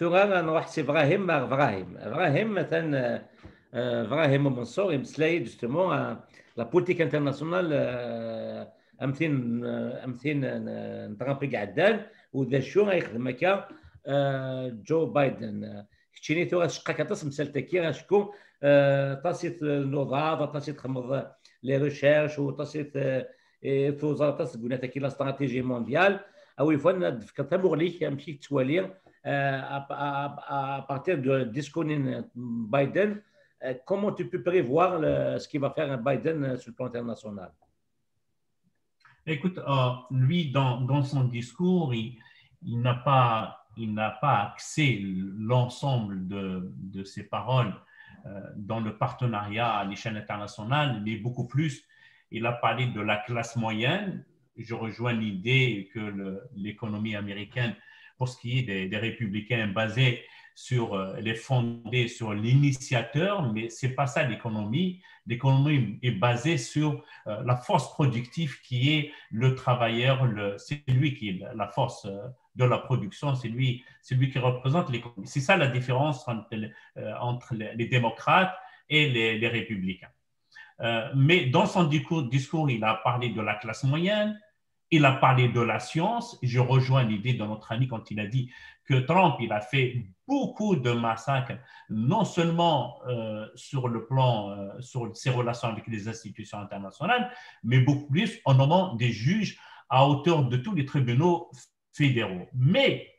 ثم نروح سي ابراهيم مار ابراهيم ابراهيم مثلا آه، ابراهيم منصور يمسلاي جوستومون لا بوليتيك انترناسيونال امثين آه، امثين آه، نتغابي قعدان وذا شو غيخدم هكا جو بايدن كتشيني تو شقاك طاس مسالتكي راه شكون طاسيت النضاض طاسيت تخمض لي ريشيرش وطاسيت توزر طاس كي لا استراتيجي مونديال او يفن فكرتها مغليك ماشي توالي Euh, à, partir du discours de euh, Biden, euh, comment tu peux prévoir ce qu'il va faire Biden sur le plan international Écoute, lui, dans, son discours, il, n'a pas pas axé l'ensemble de, ses paroles dans le partenariat à l'échelle internationale, mais beaucoup plus, il a parlé de la classe moyenne. Je rejoins l'idée que l'économie américaine pour ce qui est des, républicains basés sur euh, les fondés sur l'initiateur, mais ce n'est pas ça l'économie. L'économie est basée sur euh, la force productive qui est le travailleur, c'est lui qui est la force euh, de la production, c'est lui, qui représente l'économie. C'est ça la différence entre, les, démocrates et les, républicains. mais dans son discours, il a parlé de la classe moyenne, il a parlé de la science. Je rejoins l'idée de notre ami quand il a dit que Trump, il a fait beaucoup de massacres, non seulement euh, sur le plan, euh, sur ses relations avec les institutions internationales, mais beaucoup plus en nommant des juges à hauteur de tous les tribunaux fédéraux. Mais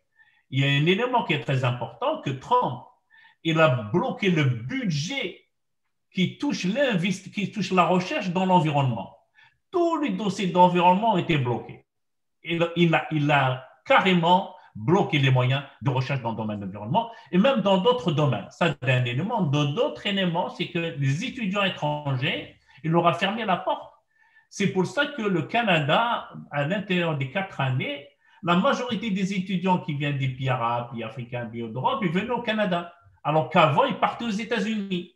il y a un élément qui est très important, que Trump, il a bloqué le budget qui touche, qui touche la recherche dans l'environnement tous les dossiers d'environnement ont été bloqués. il, a, carrément bloqué les moyens de recherche dans le domaine de l'environnement et même dans d'autres domaines. Ça, c'est un élément. D'autres éléments, c'est que les étudiants étrangers, il leur fermé la porte. C'est pour ça que le Canada, à l'intérieur des quatre années, la majorité des étudiants qui viennent des pays arabes, pays africains, pays d'Europe, ils viennent au Canada. Alors qu'avant, ils partaient aux États-Unis.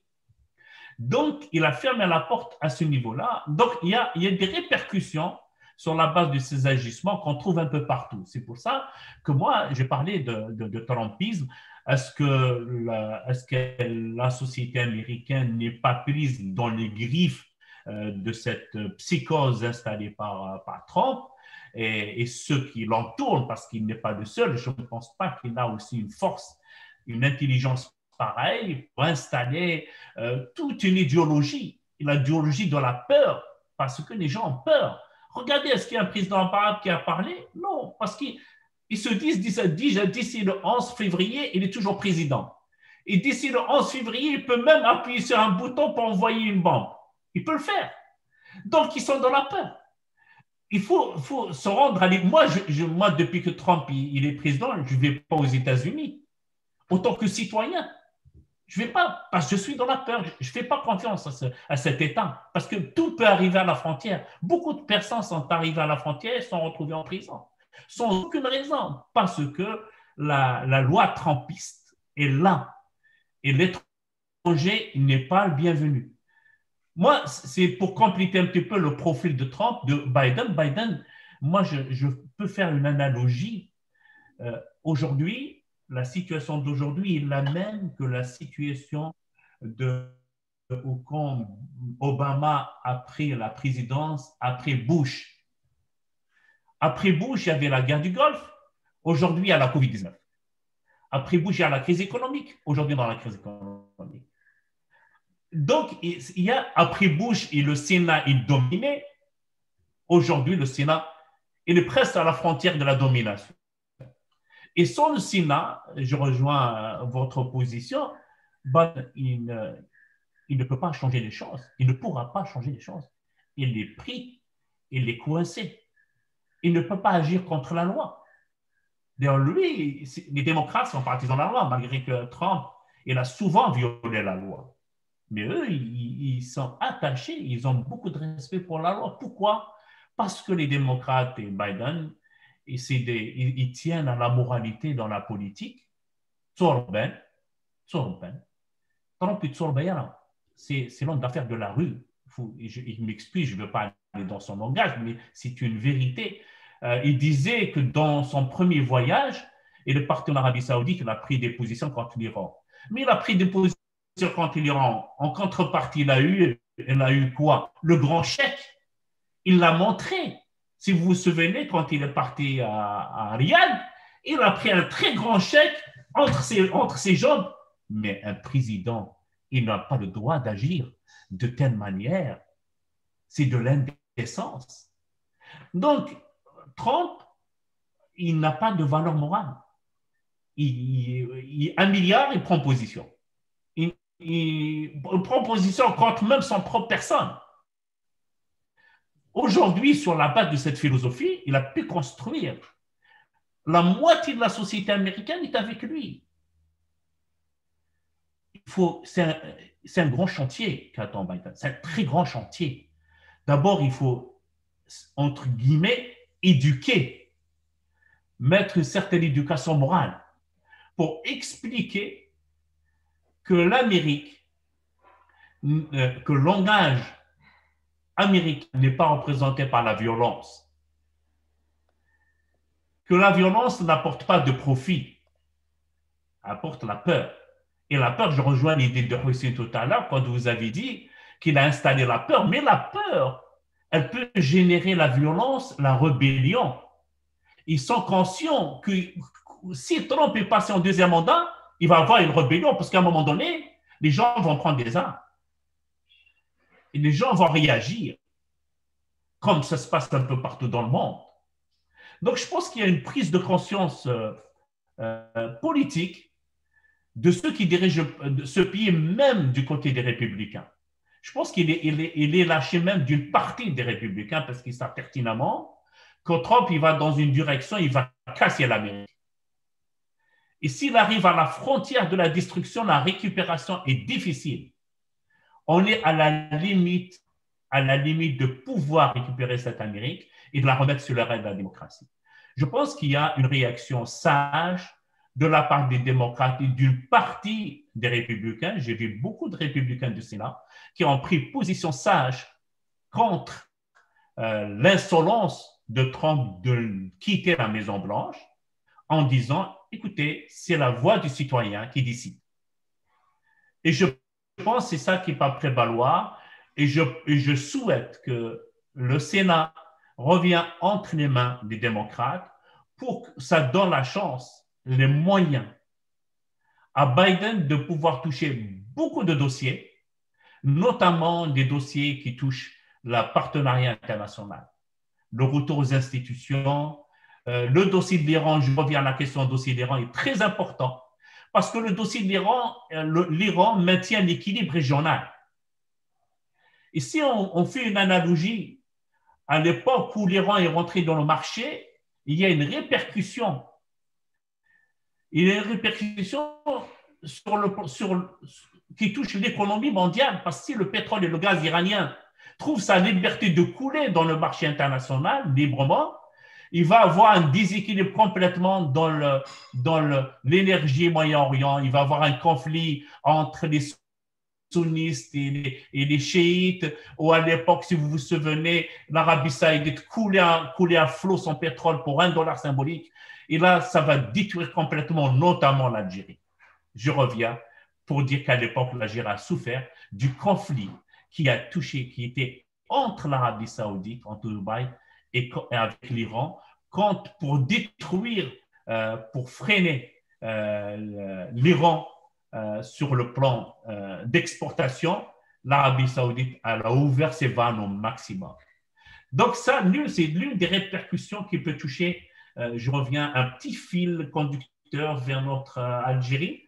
Donc, il a fermé la porte à ce niveau-là. Donc, il y, a, des répercussions sur la base de ces agissements qu'on trouve un peu partout. C'est pour ça que moi, j'ai parlé de, trumpisme. Est-ce que, la, que la société américaine n'est pas prise dans les griffes euh, de cette psychose installée par, par Trump et, et ceux qui l'entourent, parce qu'il n'est pas le seul, je ne pense pas qu'il a aussi une force, une intelligence pareil, pour installer euh, toute une idéologie, l'idéologie de la peur, parce que les gens ont peur. Regardez, est-ce qu'il y a un président arabe qui a parlé Non, parce qu'ils se disent, disent, d'ici le 11 février, il est toujours président. Et d'ici le 11 février, il peut même appuyer sur un bouton pour envoyer une bombe. Il peut le faire. Donc, ils sont dans la peur. Il faut, faut se rendre à moi, je, moi, depuis que Trump il, est président, je ne vais pas aux États-Unis. Autant que citoyen, je ne vais pas, parce que je suis dans la peur, je ne fais pas confiance à, cet État, parce que tout peut arriver à la frontière. Beaucoup de personnes sont arrivées à la frontière et sont retrouvées en prison, sans aucune raison, parce que la, loi Trumpiste est là, et l'étranger n'est pas le bienvenu. Moi, c'est pour compléter un petit peu le profil de Trump, de Biden. Biden, moi, je, peux faire une analogie. Euh, aujourd'hui, la situation d'aujourd'hui est la même que la situation de, quand Obama a pris la présidence après Bush. Après Bush, il y avait la guerre du Golfe. Aujourd'hui, il y a la COVID-19. Après Bush, il y a la crise économique. Aujourd'hui, dans la crise économique. Donc, il y a après Bush et le Sénat, il dominait. Aujourd'hui, le Sénat, il est presque à la frontière de la domination. Et sans le Sénat, je rejoins euh, votre position, ben, il, ne, peut pas changer les choses. Il ne pourra pas changer les choses. Il est pris, il est coincé. Il ne peut pas agir contre la loi. D'ailleurs, lui, les démocrates sont partisans de la loi, malgré que Trump, il a souvent violé la loi. Mais eux, ils sont attachés, ils ont beaucoup de respect pour la loi. Pourquoi Parce que les démocrates et Biden, ils, tiennent à la moralité dans la politique, Tsorben, c'est, c'est l'homme d'affaires de la rue. il m'explique, je ne veux pas aller dans son langage, mais c'est une vérité. Euh, il disait que dans son premier voyage, et le parti en Arabie Saoudite, il a pris des positions contre l'Iran. Mais il a pris des positions contre l'Iran. En contrepartie, il a eu, il a eu quoi Le grand chèque. Il l'a montré. Si vous vous souvenez, quand il est parti à, à Riyad, il a pris un très grand chèque entre ses, entre ses jambes. Mais un président, il n'a pas le droit d'agir de telle manière. C'est de l'indécence. Donc, Trump, il n'a pas de valeur morale. Il, un milliard, il prend position. Il, il, prend position contre même son propre personne. Aujourd'hui, sur la base de cette philosophie, il a pu construire. La moitié de la société américaine est avec lui. C'est un, grand chantier qu'attend Biden. C'est un très grand chantier. D'abord, il faut, entre guillemets, éduquer, mettre une certaine éducation morale pour expliquer que l'Amérique, euh, que l'engage Amérique n'est pas représentée par la violence, que la violence n'apporte pas de profit, apporte la peur. Et la peur, je rejoins l'idée de Hussein tout à l'heure quand vous avez dit qu'il a installé la peur, mais la peur, elle peut générer la violence, la rébellion. Ils sont conscients que si Trump est passé en deuxième mandat, il va avoir une rébellion parce qu'à un moment donné, les gens vont prendre des armes. Et les gens vont réagir, comme ça se passe un peu partout dans le monde. Donc je pense qu'il y a une prise de conscience euh, euh, politique de ceux qui dirigent ce pays, même du côté des républicains. Je pense qu'il est, lâché même d'une partie des républicains parce qu'ils savent pertinemment qu'au Trump, il va dans une direction, il va casser l'Amérique. Et s'il arrive à la frontière de la destruction, la récupération est difficile on est à la limite, à la limite de pouvoir récupérer cette Amérique et de la remettre sur le rail de la démocratie. Je pense qu'il y a une réaction sage de la part des démocrates et d'une partie des républicains. J'ai vu beaucoup de républicains du Sénat qui ont pris position sage contre euh, l'insolence de Trump de quitter la Maison-Blanche en disant, écoutez, c'est la voix du citoyen qui décide. Et je je pense que c'est ça qui va prévaloir et je, souhaite que le Sénat revienne entre les mains des démocrates pour que ça donne la chance, les moyens à Biden de pouvoir toucher beaucoup de dossiers, notamment des dossiers qui touchent la partenariat international, le retour aux institutions. Euh, le dossier de l'Iran, je reviens à la question du dossier de l'Iran, est très important parce que le dossier de l'Iran, euh, l'Iran maintient l'équilibre régional. Et si on, fait une analogie, à l'époque où l'Iran est rentré dans le marché, il y a une répercussion. Il y a une répercussion qui touche l'économie mondiale, parce que si le pétrole et le gaz iranien trouvent sa liberté de couler dans le marché international librement, il va avoir un déséquilibre complètement dans le dans l'énergie Moyen-Orient. Il va avoir un conflit entre les sunnites et les, chiites. Ou à l'époque, si vous vous souvenez, l'Arabie saoudite coulait à, coulait à flot son pétrole pour un dollar symbolique. Et là, ça va détruire complètement, notamment l'Algérie. Je reviens pour dire qu'à l'époque, l'Algérie a souffert du conflit qui a touché, qui était entre l'Arabie saoudite, en Dubaï, et avec l'Iran, compte pour détruire, euh, pour freiner euh, l'Iran euh, sur le plan d'exportation, l'Arabie saoudite a ouvert ses vannes au maximum. Donc ça, c'est l'une des répercussions qui peut toucher, je reviens, un petit fil conducteur vers notre Algérie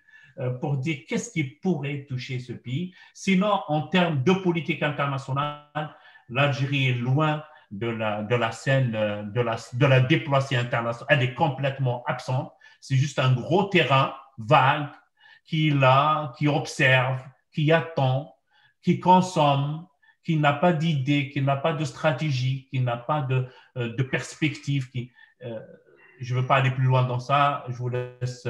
pour dire qu'est-ce qui pourrait toucher ce pays. Sinon, en termes de politique internationale, l'Algérie est loin de la, scène, euh, de la, de la diplomatie internationale, elle est complètement absente. C'est juste un gros terrain vague qui là, qui observe, qui attend, qui consomme, qui n'a pas d'idée, qui n'a pas de stratégie, qui n'a pas de, euh, de perspective. Qui, euh, je ne veux pas aller plus loin dans ça. Je vous laisse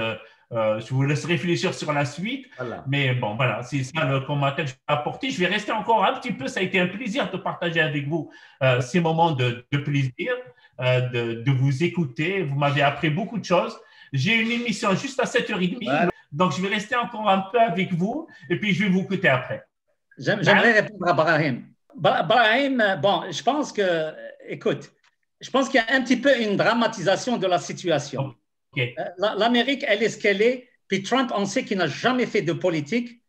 euh, je vous laisse réfléchir sur la suite. Mais bon, voilà, c'est ça le commentaire que je vais apporter. Je vais rester encore un petit peu. Ça a été un plaisir de partager avec vous euh, ces moments de, plaisir, euh, de, vous écouter. Vous m'avez appris beaucoup de choses. J'ai une émission juste à 7h30. Donc, je vais rester encore un peu avec vous et puis je vais vous écouter après. J'aimerais hein? répondre à Brahim. Brahim, bon, je pense que, écoute, je pense qu'il y a un petit peu une dramatisation de la situation. Euh, L'Amérique, elle est ce qu'elle est. Puis Trump, on sait qu'il n'a jamais fait de politique.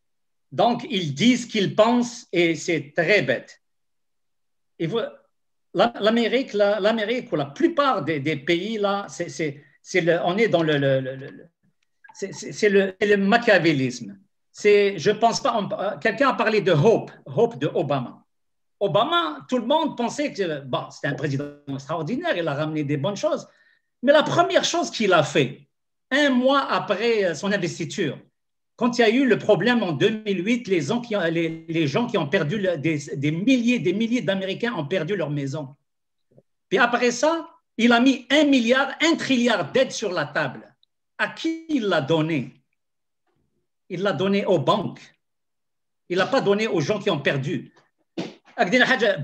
Donc, ils disent qu'ils pensent et c'est très bête. Et L'Amérique, la, l'Amérique ou la plupart des, pays, là, c'est, le, on est dans le, c'est le, machiavélisme. C'est, je pense pas, euh, quelqu'un a parlé de Hope, Hope de Obama. Obama, tout le monde pensait que bah, c'était un président extraordinaire, il a ramené des bonnes choses, mais la première chose qu'il a fait, un mois après euh, son investiture, quand il y a eu le problème en 2008, les gens qui ont, gens qui ont perdu, des, milliers, des milliers d'Américains ont perdu leur maison. Puis après ça, il a mis un milliard, un trilliard d'aides sur la table. À qui il l'a donné Il l'a donné aux banques. Il l'a pas donné aux gens qui ont perdu.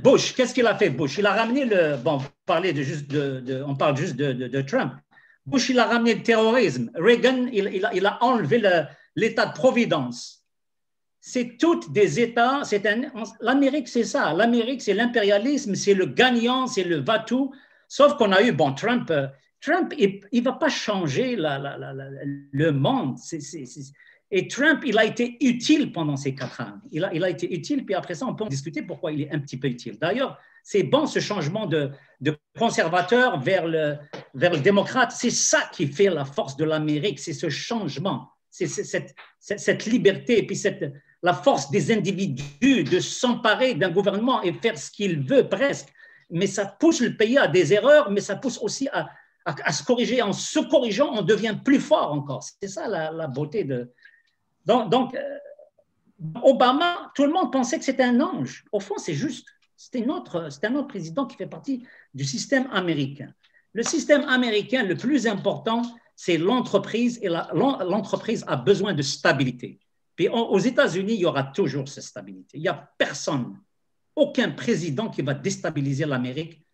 Bush, qu'est-ce qu'il a fait Bush Il a ramené le. Bon, parler de juste de, on parle juste de, Trump. Bush, il a ramené le terrorisme. Reagan, il, a, enlevé l'état de providence. C'est toutes des États. L'Amérique, c'est ça. L'Amérique, c'est l'impérialisme, c'est le gagnant, c'est le va-tout. Sauf qu'on a eu, bon, Trump, euh, Trump il ne va pas changer le monde. C'est et Trump, il a été utile pendant ces quatre ans. Il a, il a été utile, puis après ça, on peut discuter pourquoi il est un petit peu utile. D'ailleurs, c'est bon ce changement de, de, conservateur vers le, vers le démocrate. C'est ça qui fait la force de l'Amérique, c'est ce changement, c'est cette, cette, liberté, et puis cette, la force des individus de s'emparer d'un gouvernement et faire ce qu'il veut presque. Mais ça pousse le pays à des erreurs, mais ça pousse aussi à, à, à se corriger. En se corrigeant, on devient plus fort encore. C'est ça la, la beauté de, donc, euh, Obama, tout le monde pensait que c'était un ange. Au fond, c'est juste. C'est un, autre, président qui fait partie du système américain. Le système américain, le plus important, c'est l'entreprise et l'entreprise a besoin de stabilité. Puis aux États-Unis, il y aura toujours cette stabilité. Il n'y a personne, aucun président qui va déstabiliser l'Amérique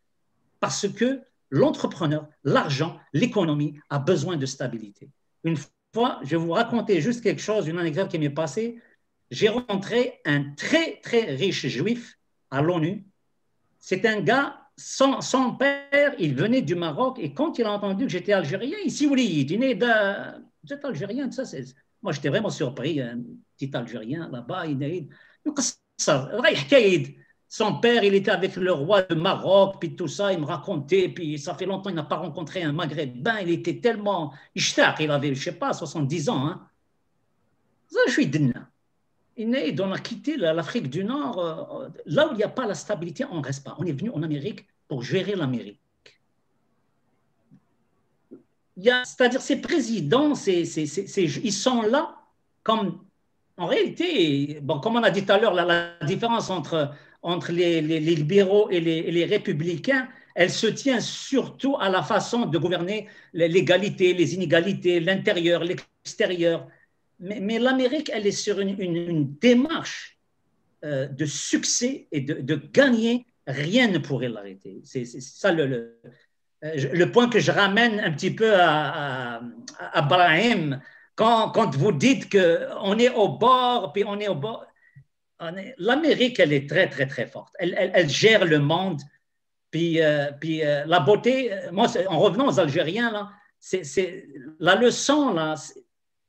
parce que l'entrepreneur, l'argent, l'économie a besoin de stabilité. Une je vais vous raconter juste quelque chose, une anecdote qui m'est passée. J'ai rencontré un très, très riche juif à l'ONU. C'est un gars, sans son, père, il venait du Maroc et quand il a entendu que j'étais algérien, il s'est dit, ben, vous êtes algérien, ça. C'est... Moi, j'étais vraiment surpris, un petit algérien là-bas, il dit, son père, il était avec le roi de Maroc, puis tout ça, il me racontait, puis ça fait longtemps qu'il n'a pas rencontré un maghrébin, il était tellement... Il avait, je sais pas, 70 ans. Hein. Ça, je suis est Il on a quitté l'Afrique du Nord. Euh, euh, là où il n'y a pas la stabilité, on ne reste pas. On est venu en Amérique pour gérer l'Amérique. C'est-à-dire ces présidents, ils sont là comme... En réalité, bon, comme on a dit tout à l'heure, la différence entre entre les, libéraux et les, républicains, elle se tient surtout à la façon de gouverner l'égalité, les inégalités, l'intérieur, l'extérieur. Mais, l'Amérique, elle est sur une, démarche euh, de succès et de, gagner. Rien ne pourrait l'arrêter. C'est ça le, euh, le, point que je ramène un petit peu à, Abraham. Quand, quand, vous dites qu'on est au bord, puis on est au bord, l'Amérique, elle est très, très, très forte. Elle, gère le monde. Puis, euh, puis euh, la beauté, euh, moi, en revenant aux Algériens, là, c'est, la leçon, là,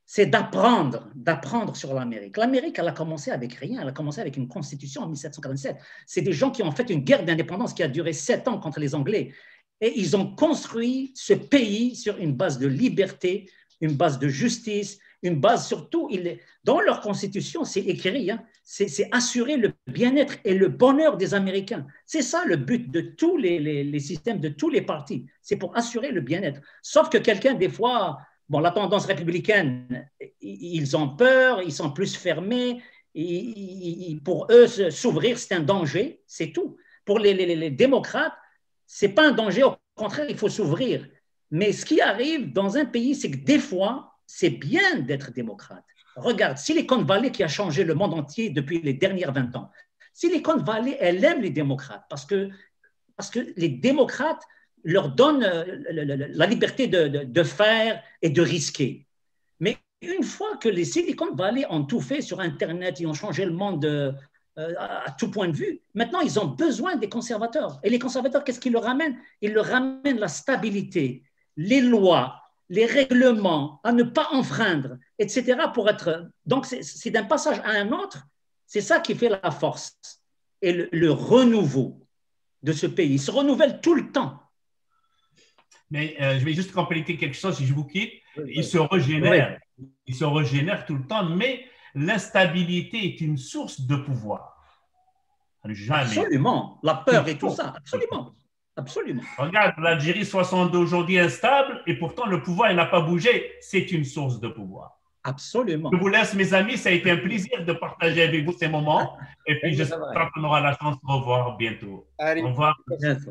c'est d'apprendre, d'apprendre sur l'Amérique. L'Amérique, elle a commencé avec rien. Elle a commencé avec une constitution en 1747. C'est des gens qui ont fait une guerre d'indépendance qui a duré sept ans contre les Anglais. Et ils ont construit ce pays sur une base de liberté, une base de justice, une base surtout, il, dans leur constitution, c'est écrit, hein, c'est assurer le bien-être et le bonheur des Américains. C'est ça le but de tous les, systèmes, de tous les partis. C'est pour assurer le bien-être. Sauf que quelqu'un, des fois, bon, la tendance républicaine, ils ont peur, ils sont plus fermés. Et pour eux, s'ouvrir, c'est un danger, c'est tout. Pour les, les, les démocrates, c'est pas un danger, au contraire, il faut s'ouvrir. Mais ce qui arrive dans un pays, c'est que des fois, c'est bien d'être démocrate. Regarde, Silicon Valley qui a changé le monde entier depuis les dernières 20 ans. Silicon Valley, elle aime les démocrates parce que, parce que les démocrates leur donnent euh, la liberté de, faire et de risquer. Mais une fois que les Silicon Valley ont tout fait sur Internet, ils ont changé le monde euh, euh, à tout point de vue, maintenant ils ont besoin des conservateurs. Et les conservateurs, qu'est-ce qu'ils leur ramènent Ils leur ramènent la stabilité, les lois, les règlements, à ne pas enfreindre, etc. Pour être... Donc, c'est d'un passage à un autre, c'est ça qui fait la force et le, renouveau de ce pays. Il se renouvelle tout le temps. Mais euh, je vais juste compléter quelque chose si je vous quitte. Il se régénère. Il se régénère tout le temps, mais l'instabilité est une source de pouvoir. Absolument. La peur et tout ça, absolument. Absolument. Regarde, l'Algérie 62 aujourd'hui est instable et pourtant le pouvoir n'a pas bougé. C'est une source de pouvoir. Absolument. Je vous laisse, mes amis. Ça a été un plaisir de partager avec vous ces moments. Et puis, j'espère qu'on aura la chance de revoir bientôt. Au revoir. Merci.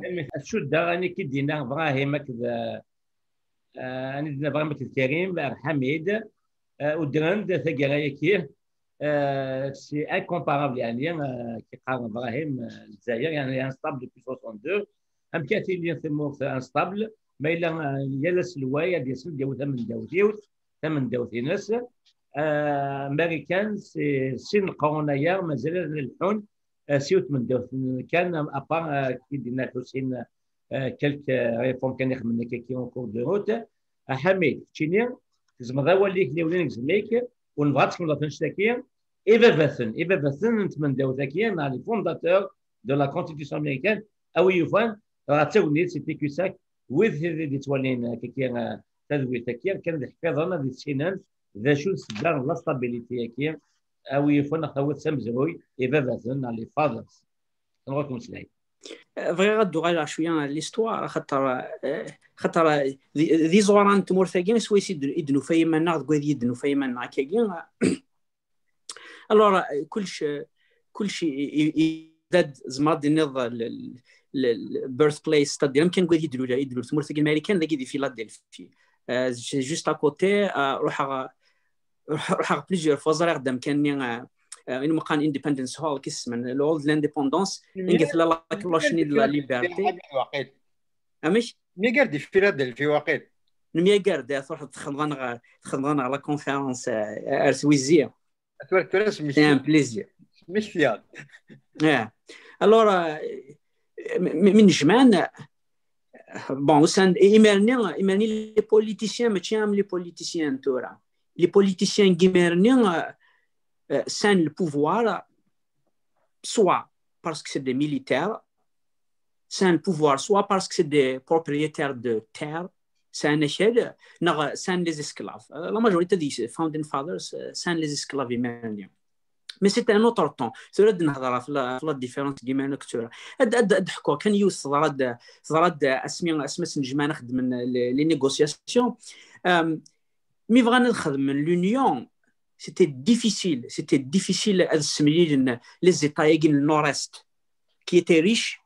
Merci. برنامج الكريم حميد ودرند ثقرايا كيه سي انكومبارابل يعني كي قارن ابراهيم الجزائر يعني انستابل دوبوي 62 ام كاتي في مور في انستابل ما الا يلس الوايه ديال ديسن ديو ثمن داو ثمن داو ناس آه، امريكان سين قونا مازال الحون آه، سيوت من داو كان ابا آه، كي دينا حسين كلك ريفون كان يخدم يخمنا كي اون كور دو روت حميد تشيني زعما ذا اللي لي ولينك زميك ونبغاتكم لا تنشتكي ايفا فاثن ايفا فاثن نتمنى وذاكيا مع الفونداتور دو لا كونستيتيسيون امريكان او يوفان راه تاونيت سي تيكيساك ويد اللي تولين كي تدويت كي كان حفظنا دي السينان ذا شو سدار لا ستابيليتي كي او يفون خوات سمزروي اي بابازن لي فاذرز نغوكم سلاي بغيت غدو غير شويه ليستوار خاطر خاطر ذي زوران تمور ثاكين سويس يدنو فايما ناغ دكواد يدنو فايما ناغ كاكين الوغ كلش كلشي يداد زمرد النظ البيرث بلايس تاع ديالهم كان قاعد يدلو يدلو تمرت الملكان ذاك في فيلادلفي آه، جوست آه، ا كوتي روح روح بليزيور فوا فوزا قدام كان ني اين مكان اندبندنس هول كيسمى لولد لانديبوندونس قالت لا كلاشني دو لا ليبرتي امش مي قاردي في فيلادلفي واقيل مي قاردي تروح تخدم تخدم على كونفيرونس ارسويزيه تورك تورس مش بليزيور إيه، مش فياد إيه. اه الوغ Mais euh, bon, ils gouvernent. les politiciens, mais tiens, les politiciens, les politiciens qui gouvernent, euh, euh, le pouvoir, soit parce que c'est des militaires, c'est le pouvoir, soit parce que c'est des propriétaires de terre, c'est un échelle, non, c'est les esclaves. La majorité des Founding Fathers, c'est les esclaves مي سي ان اوتر طون سوري نهضر في لا ديفيرونس ديما انا هاد هاد هاد حكوا كان يوس صدرات صدرات اسمي اسمي سنجمع نخدم من لي نيغوسياسيون مي بغا نخدم من لونيون سيتي ديفيسيل سيتي ديفيسيل هاد السمليل لي زيتايغين النورست كي تي ريش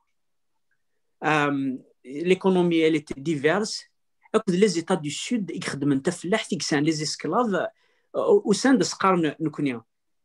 ليكونومي اللي تي ديفيرس اكد لي زيتا دو سود يخدم انت فلاح تيكسان لي زيسكلاف وسان دس قرن نكونيا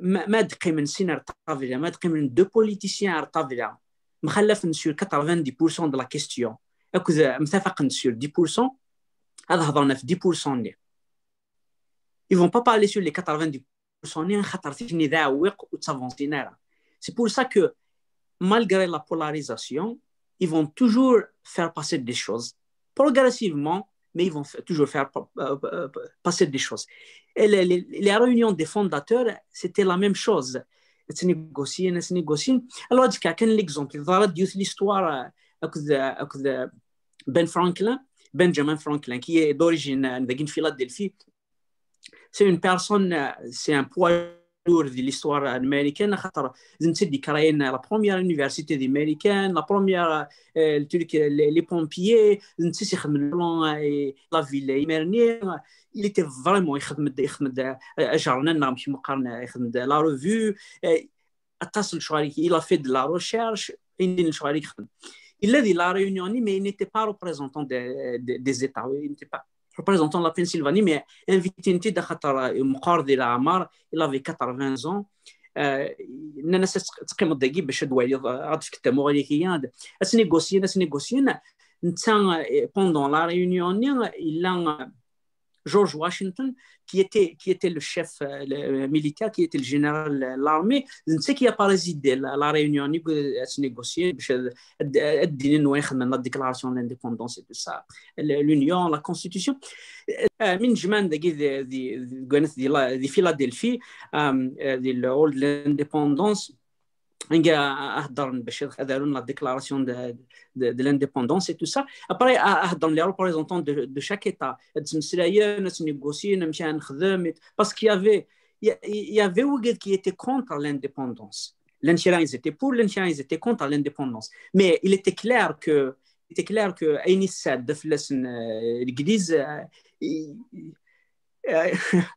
ما تقي من سين ارطافيلا ما تقي من دو بوليتيسيان ارطافيلا مخلف sur 90% de la question. اكد متفق sur 10% هذا هضرنا في 10% Ils ils vont pas parler sur les 90% ني خاطر تجني ذاوق وتافونتينا c'est pour ça que malgré la polarisation ils vont toujours faire passer des choses progressivement mais ils vont toujours faire euh, euh, euh, passer des choses et les, réunions des fondateurs, c'était la même chose. Elles se négocient, elles se négocient. Alors, je vais l'exemple. l'histoire euh, de Ben Franklin, Benjamin Franklin, qui est d'origine euh, de Philadelphie. C'est une personne, euh, c'est un poids de l'histoire américaine, la première université américaine, la première, les pompiers, la ville il était vraiment un journal, un la revue, il a fait de la recherche, il a dit la réunion, mais il n'était pas représentant des États-Unis, il n'était pas. Représentant la Pennsylvanie, mais invité un petit d'Arthur euh, Mordela Hamar, il avait 80 ans, euh, il n'a pas de guillemets chez le doyen de l'article de la mort. Il a euh, pendant la réunion, il a George Washington, qui était, qui était le chef euh, euh, militaire, qui était le général de euh, l'armée, sais qui a parasité la, la réunion à se négocier, la déclaration d'indépendance et tout ça, l'union, la constitution. min de Philadelphie, le de de l'indépendance, dans la déclaration de, de l'indépendance et tout ça. Après, dans les représentants de, chaque État, parce qu'il y avait, il y avait qui étaient contre l'indépendance. L'Inchira, ils étaient pour, l'Inchira, ils étaient contre l'indépendance. Mais il était clair que, était clair que euh, l'Église, euh, euh,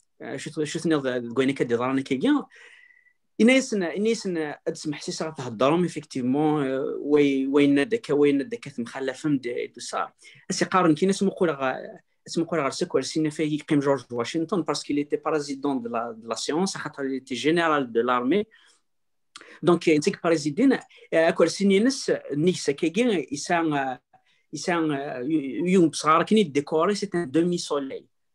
شو شو شتني كوين كدي ضراني كيا إنيسن إنيسن أدسم حسيس غا تهضرهم إفكتيفمون آه، وي وين داكا وين داكا تمخلفهم دو سا أسي قارن كي نسمو مقول غا اسمه قول غير سكو سينا فيه يقيم جورج واشنطن باسكو تي بارازيدون دو لا سيونس حتى خاطر تي جينيرال دو لارمي دونك انتك أكو اكل نس نيسا كي كيكي يسان يسان آه، آه، يوم صغار كني ديكوري سيت ان دومي سولي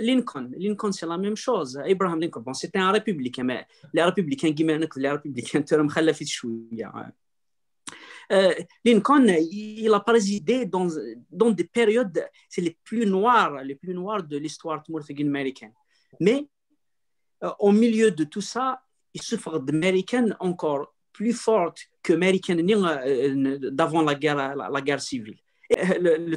Lincoln, Lincoln c'est la même chose. Abraham Lincoln, bon, c'était un républicain, mais les républicains, les républicains, chouïa. Hein. Euh, Lincoln, il a présidé dans, dans des périodes, c'est les plus noires, les plus noires de l'histoire américaine. Mais euh, au milieu de tout ça, il souffre d'américaines encore plus fortes que euh, d'avant la guerre, la, guerre civile. le, le,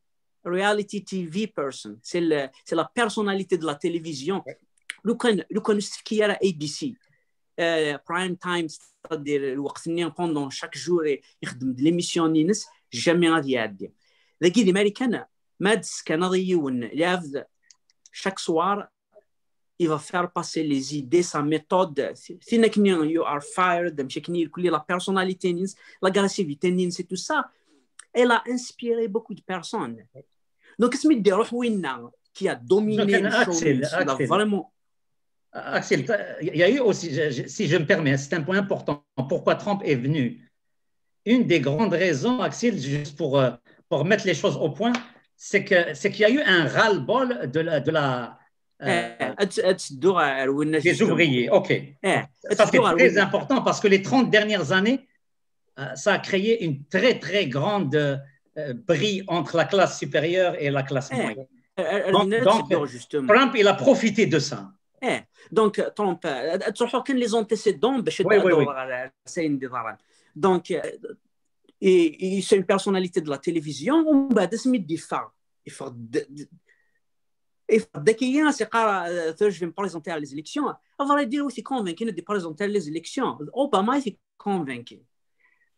reality TV person, c'est la personnalité de la télévision. Nous connaissons ce qui est à ABC. Euh, prime time, c'est-à-dire le temps pendant chaque jour, l'émission Nines, jamais à يعدي. ذاكي دي ماريكانا Mads canadien chaque soir il va faire passer les idées, sa méthode. Si you are fired, la personnalité, l'agressivité, c'est tout ça. Elle a inspiré beaucoup de personnes. Donc, c'est de qui a dominé le Axel, Axel, vraiment. Axel, il y a eu aussi, si je me permets, c'est un point important, pourquoi Trump est venu. Une des grandes raisons, Axel, juste pour, euh, pour mettre les choses au point, c'est qu'il y a eu un ras-le-bol de la. De la euh, eh, des ouvriers, ok. Eh, ça, c'est très important parce que les 30 dernières années, euh, ça a créé une très, très grande brille euh, entre la classe supérieure et la classe eh, moyenne. Eh, eh, donc, Trump, il a profité de ça. donc euh, Trump ترامب تروحوا كان لي les باش تدور على une دي Donc, دونك اي سي اون بيرسوناليتي des لا تيليفزيون va بعد dès qu'il y a un je vais me présenter à les élections va va dire aussi convaincu de présenter les élections Obama est convaincu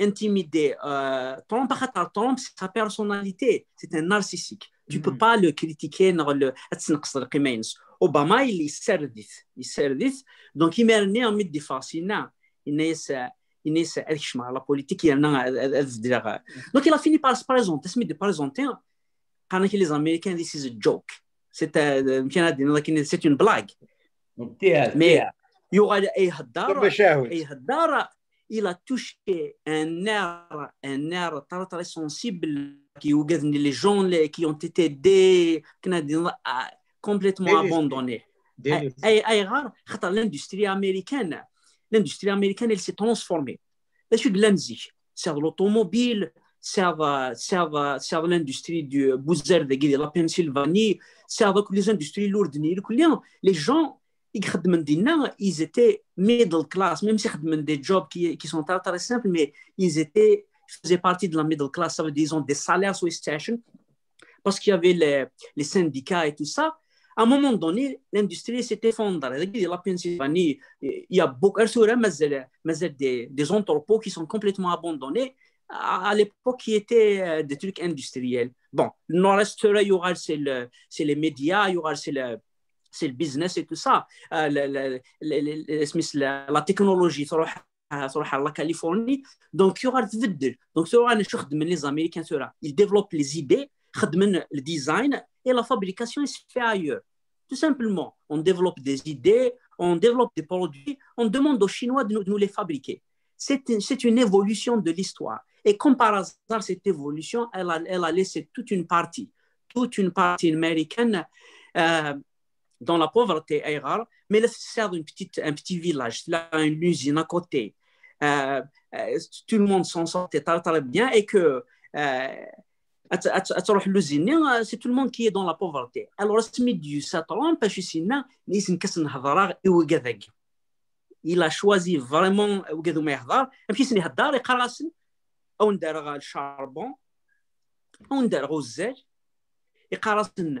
intimider, euh, Trump, Trump, c'est sa personnalité, c'est un narcissique. Tu ne peux mm. pas le critiquer. Le... Obama, il est servis. Il est servis. Donc, il m'a amené en mythe de fascinant. Il est à la politique. Il mm. Donc, il a fini par se présenter. Il de présenter quand les Américains this is a joke. C'est euh, une blague. Mais il y aura des il a touché un nerf, un nerf très, sensible qui les gens qui ont été des, ah, complètement abandonnés. Eh, eh, eh, l'industrie américaine, l'industrie américaine, elle s'est transformée. C'est l'automobile, c'est l'industrie du buzzer de la Pennsylvanie, c'est les industries lourdes. Les gens ils étaient middle class même si des jobs qui sont très simples mais ils étaient faisaient partie de la middle class ça veut dire des salaires sous station parce qu'il y avait les, syndicats et tout ça à un moment donné l'industrie s'était effondrée la Pennsylvanie il y a beaucoup mais entrepôts qui sont complètement abandonnés à l'époque il y avait euh, des trucs industriels bon non il y aura c'est les médias il y aura c'est le business et tout ça. Euh, la, technologie, la Californie. Donc, il y aura des Donc, il y les Américains. Ils développent les idées, le design et la fabrication se fait ailleurs. Tout simplement, on développe des idées, on développe des produits, on demande aux Chinois de nous, les fabriquer. C'est une évolution de l'histoire. Et comme par hasard, cette évolution, elle a, elle a laissé toute une partie, toute une partie américaine euh, dans la pauvreté, c'est rare, mais nécessaire y a un petit village, Là, une usine à côté, euh, euh, tout le monde s'en sortait très bien, et quand euh, tu vas à l'usine, hein, c'est tout le monde qui est dans la pauvreté. Alors, on a décidé de s'attendre, parce que c'est là qu'il y a des gens qui et qui Il a choisi vraiment, il y a des gens qui sont venus, et puis ils sont venus et ils ont vu qu'il y charbon, qu'il y avait du rosé, et ils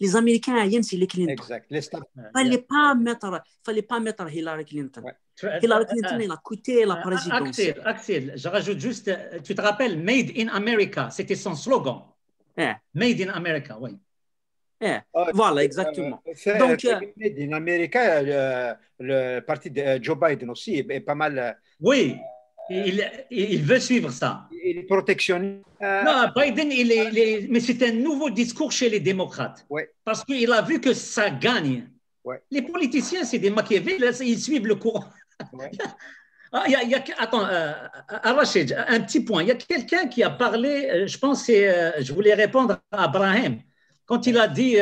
les Américains haïssent Hillary Clinton. Exact. Les fallait yeah. pas mettre, fallait pas mettre Hillary Clinton. Hillary euh, euh, Clinton, elle a coûté la euh, présidence. Axel, je rajoute juste, tu te rappelles Made in America, c'était son slogan. Eh. Made in America, oui. Eh, voilà, exactement. Donc, Made in America, le, parti de Joe Biden aussi est, est pas mal. Oui. Il, il, veut suivre ça. Il est protectionniste. Euh, non, Biden, il mais c'est un nouveau discours chez les démocrates. Parce qu'il a vu que ça gagne. Les politiciens, c'est des Machiavel, ils suivent le courant. Ouais. attends, un petit point. Il y a quelqu'un qui a parlé, euh, je pense, euh, je voulais répondre à Abraham, quand il a dit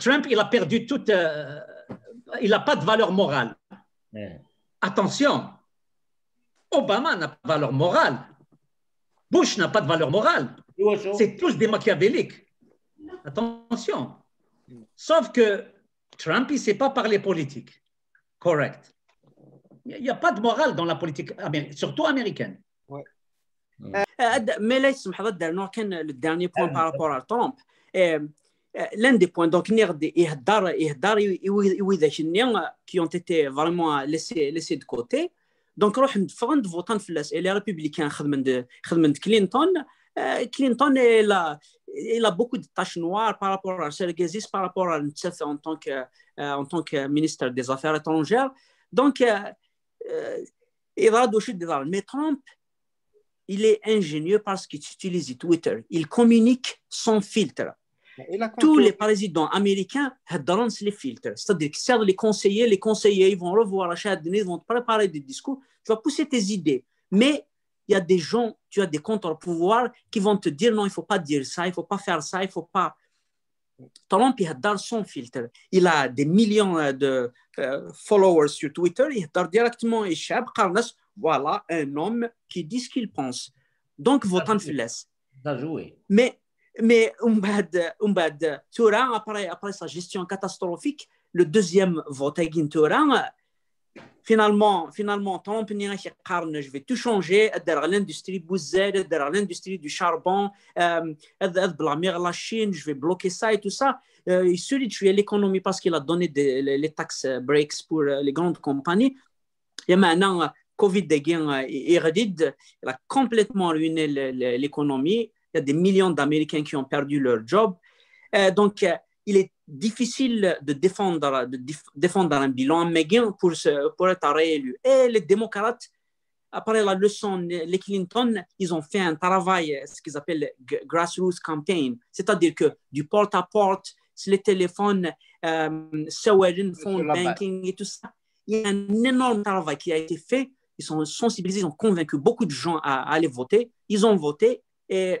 Trump, il a perdu toute. il n'a pas de valeur morale. Attention, Obama n'a pas de valeur morale. Bush n'a pas de valeur morale. C'est tous des machiavéliques. Attention. Sauf que Trump, il ne sait pas parler politique. Correct. Il n'y a pas de morale dans la politique, surtout américaine. Mais là, le dernier point par rapport à Trump. L'un des points, donc, qui ont été vraiment laissés de côté. Donc, le فرند votant في les ريبوبليكان Clinton il a beaucoup de tâches noires par rapport à Sergezis, par rapport à Ntsef en tant que, euh, en tant que ministre des Affaires étrangères. Donc, il va douché de Mais Trump, il est ingénieux parce qu'il utilise Twitter. Il communique sans filtre. Tous les présidents américains ont les filtres. C'est-à-dire que les conseillers, les conseillers, ils vont revoir la ils vont te préparer des discours, tu vas pousser tes idées. Mais il y a des gens, tu as des contre-pouvoirs qui vont te dire non, il ne faut pas dire ça, il ne faut pas faire ça, il ne faut pas. Trump, il a son filtre. Il a des millions euh, de euh, followers sur Twitter, il a directement échappé voilà un homme qui dit ce qu'il pense. Donc, votant joue. Mais mais Umbad, Umbad après, après sa gestion catastrophique, le deuxième vote Turan, finalement, finalement, je vais tout changer, l'industrie de l'industrie du charbon, euh, la Chine, je vais bloquer ça et tout ça. Euh, il suffit tuer l'économie parce qu'il a donné des, les tax breaks pour euh, les grandes compagnies. Et maintenant, Covid il a complètement ruiné l'économie il y a des millions d'Américains qui ont perdu leur job. Euh, donc, euh, il est difficile de défendre, de défendre un bilan mais pour, pour être réélu. Et les démocrates, après la leçon, les Clinton, ils ont fait un travail, euh, ce qu'ils appellent grassroots campaign, c'est-à-dire que du porte-à-porte, sur les téléphones, euh, phone banking et tout ça, il y a un énorme travail qui a été fait. Ils sont sensibilisés, ils ont convaincu beaucoup de gens à, à aller voter. Ils ont voté et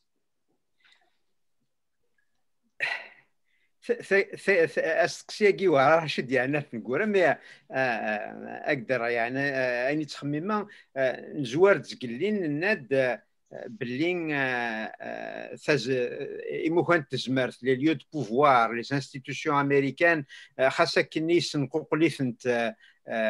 سي راه شد يعني في نقوله مي آه، آه، اقدر يعني آه، اني تخمم نزوار تزقلين الناد باللي ساج ايموخان تزمرت لي ليو دو بوفوار لي انستيتيوشن امريكان خاصك كني سنقوقلي فنت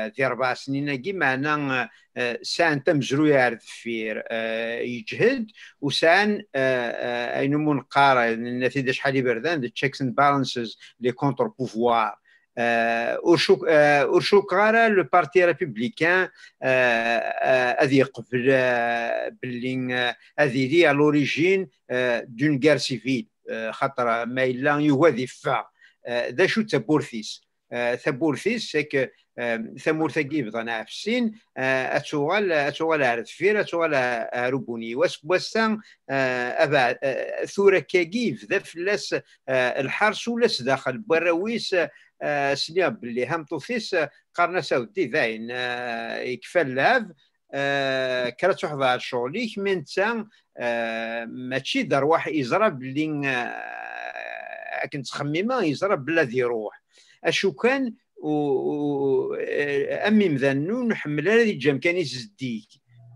دي أربع سنين كيما انا آه، سان تمزروي على الدفير آه، يجهد وسان آه، اين منقارن النتيجه شحال بردان ذا تشيكس اند بالانسز لي كونتر بوفوار ورشوك غارة لو بارتي ريبوبليكان هذه يقبل باللي هذه هي لوريجين دون غير سيفيل خاطر ما الا يوادي فا ذا شو تبورثيس آه، ثبورثيس سك آه، ثمورثاكي بطنا في السن آه، أتوال اتشغل على أتوال اتشغل ربوني واسا ابا ثورة كيف ذف لس الحرس ولس داخل براويس سنيا بلي هم طوفيس قرنا سودي ذاين يكفى لاف كرا تحضر شغليك من تا ماشي دار واحد إزراب لين كنت تخممه إزراب بلا روح اشو كان و, امي مذنو نحمل هذه الجام كان يزديك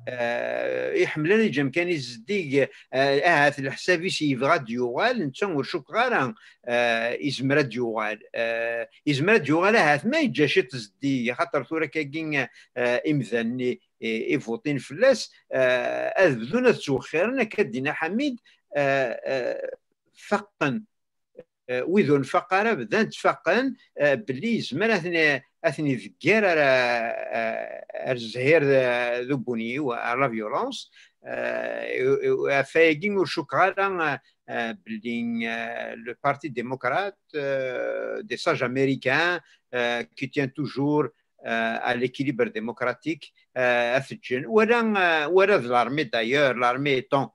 آه يحمل انا جام كان يزديك اه, آه، الحساب سي بغا ديوغال نتا ورشوك غارا آه يزمر ديوغال آه ديوغال هات ما يجاش تزدي خاطر ثورا كاكين امذني آه، يفوتين آه، فلاس اذ بدون توخيرنا كدينا حميد فقا ou donc, faqara, d'un d'une faqara, mais ils ne sont pas en train de se la violence. Donc, je suis très heureux de voir le Parti démocrate des sages américains qui tient toujours à l'équilibre démocratique. C'est ce que l'armée d'ailleurs. L'armée étant.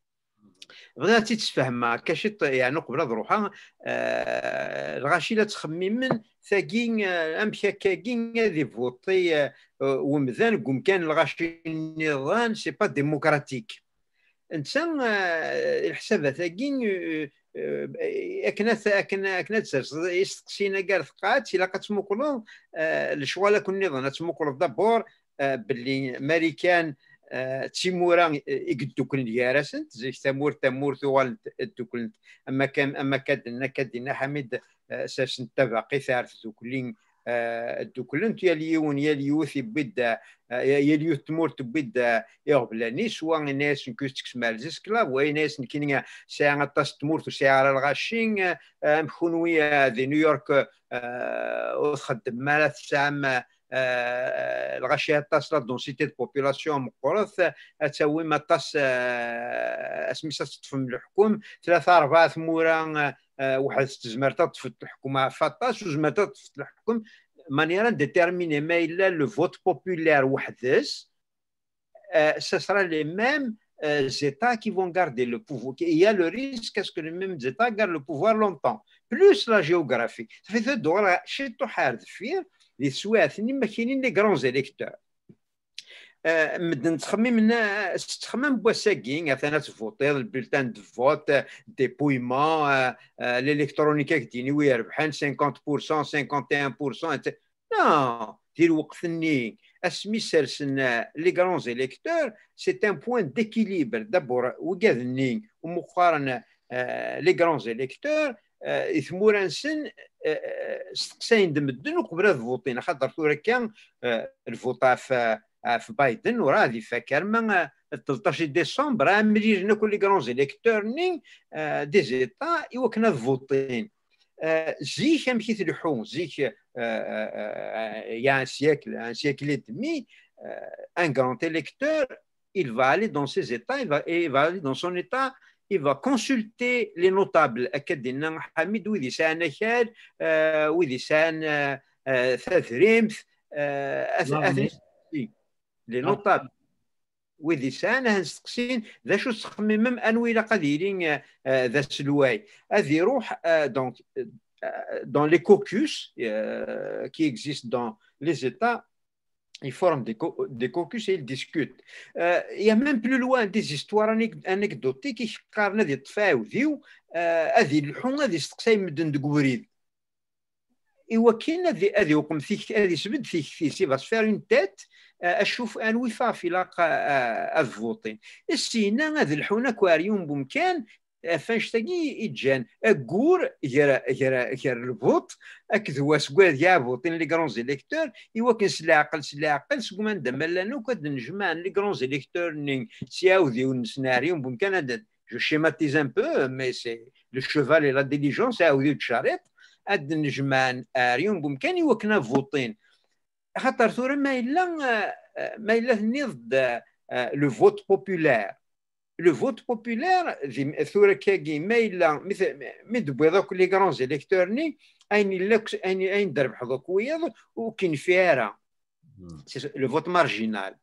بغينا تتفهم كاش يعني قبل ضروحها آه، الغاشي لا تخمم من ثاكين آه، امشي كاكين هذه آه، فوطي ومذان قوم كان الغاشي النظام سي با ديمقراطيك انسان الحساب ثاكين اكنا اكنا اكنا يستقسينا كاع ثقات الا كتمقلوا الشوالا كون نظام تمقلوا دابور باللي ماريكان آه تيمورا يقد دوكن ديارسن زيك تامور تمور توال دوكن اما كان اما كدنا كدنا حميد ساسن آه، تباقي ثارث دوكلين آه، دوكلن يا ليون يا ليوث يبدا آه، يا ليوث تمور تبدا يا غبلا نيس وان ناس نكوستك سمال زسكلا وي ناس كينيا ساعة طاس تمور ساعة الغاشين مخونوية دي نيويورك وخدم مالات ساعة آه، آه، الغشية تاس لا دونسيتي دو بوبولاسيون مقرث تسوي ما تاس آه، اسميسا تفهم الحكوم ثلاثة أربعة ثمورا واحد تزمر تفت الحكومة فاطاس وزمر تفت الحكوم مانيرا ديتيرميني ما إلا لو فوت بوبيلار وحدس سسرا لي ميم زيتا كي فون غاردي لو بوفو كي يا لو ريسك اسكو لو ميم زيتا غارد لو بوفوار لونتون بلوس لا جيوغرافي صافي ثو دورا شي تو حارث فيه Les souhaits, mais qui les grands électeurs. Mais dans le même temps, c'est le même Les bulletins de vote, des pouliments, euh, euh, l'électronique continue. 50%, 51%. Non, dire que les les grands électeurs, c'est un point d'équilibre. D'abord, où gardent-ils, où les grands électeurs? آه، ثمورانسن استقساين آه، آه، دمدن وقبل الفوطين خاطر ثورا كان الفوطا في بايدن وراه فاكر من 13 ديسمبر امريجنا كل كرونز اليكتور ني دي زيتا يوكنا الفوطين زيك امشي تلحون زيك يا ان سيكل ان سيكل دمي ان كرون اليكتور il va aller dans ses états, il va, il va aller dans son état il va consulter les notables akked inna Hamid wid yesɛan akal wid yesɛan tadrimt les notables wid yesɛan ad nesteqsin d acu tettxemmimem anwa ilaq ad yili d aselway donc euh, dans les caucus euh, qui existent dans les États ils forment des, co des, caucus et ils discutent. Euh, il y a même plus loin des histoires anecdotiques يحقرنا دي التفاوذيو هذه الحون هذه استقساي مدن دك وريد كاين هذه هذه وقم فيك هذه سبد فيك في سي باس فير اون تيت اشوف ان وفا في لاق الفوطين السينا هذا الحونه اكواريوم بمكان فانشتاقي يجان اكور غير غير غير البوط اكد هو سكواد يا بوطين لي كرونز اليكتور ايوا كان سلاعقل سلاعقل سكو ما ندم لانو كاد نجمع لي كرونز اليكتور نين سياودي السيناريو بامكان هذا جو شيماتيز ان بو مي سي لو شوفال اي لا ديليجونس عاوديو تشاريط هاد نجمان اريون بامكان كنا فوطين خاطر ثورة ما الا ما الا ضد لو فوت بوبولار le vote populaire, sur lequel guillemets, mais de bois, les grands électeurs, ou hmm. le vote marginal.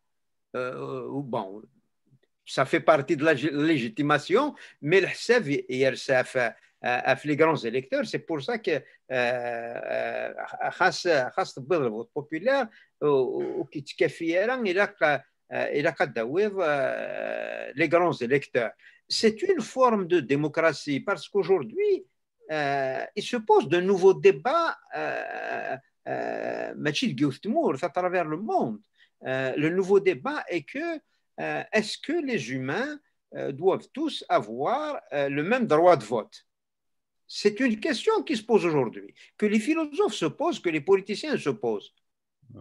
Euh, bon, ça fait partie de la légitimation, mais le SEV, hier, fait euh, les grands électeurs, c'est pour ça que euh, euh le vote populaire, ou qui est fier, il a euh, et la les euh, les grands électeurs. C'est une forme de démocratie parce qu'aujourd'hui, euh, il se pose de nouveaux débats, euh, euh, à travers le monde. le nouveau débat est que est-ce que les humains doivent tous avoir le même droit de vote C'est une question qui se pose aujourd'hui, que les philosophes se posent, que les politiciens se posent. Ah.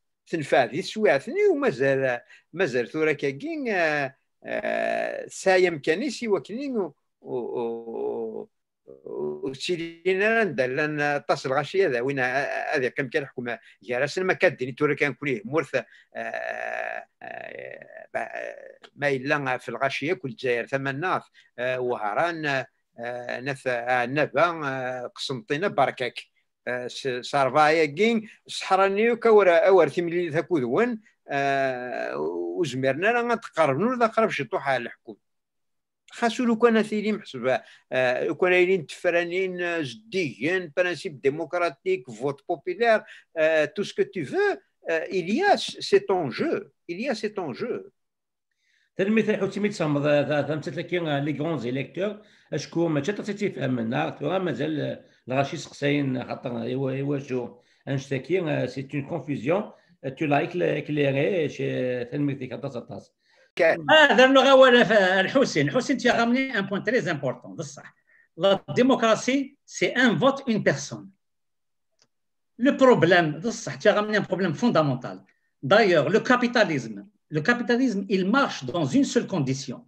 تنفع دي سويعتني ومازال مازال ثورة كاكين آه، آه، سايم كانيسي وكنين وسيرينا إيه راندا لان تصل غاشي هذا وين هذا كم كان حكم جرسن ما كديني تورا كان كوليه مورث آه، ما الا في الغاشيه كل الجزائر ثمناث وهران نث نبا قسنطينه بركاك آه، شارفاياكين الصحرانيوكا اور ثمليل تاكود آه، ون وزميرنا راه تقرب نور ذا قرب شي طوحه الحكم خاصو لو كان ثيلي محسوب آه، لو كان ايلين تفرانين جديين برانسيب ديموكراتيك فوت بوبيلار تو سكو تو فو إليا سي تون جو إليا سي تون جو تلميذ حوتيمي تصمد تمثل كي لي كرون اليكتور اشكون ما تفهم منا ترى مازال Euh, c'est une confusion. Euh, tu l'as éclairé chez ah, euh, Tu as ramené un point très important. La démocratie, c'est un vote, une personne. Le problème, tu as ramené un problème fondamental. D'ailleurs, le capitalisme, le capitalisme, il marche dans une seule condition.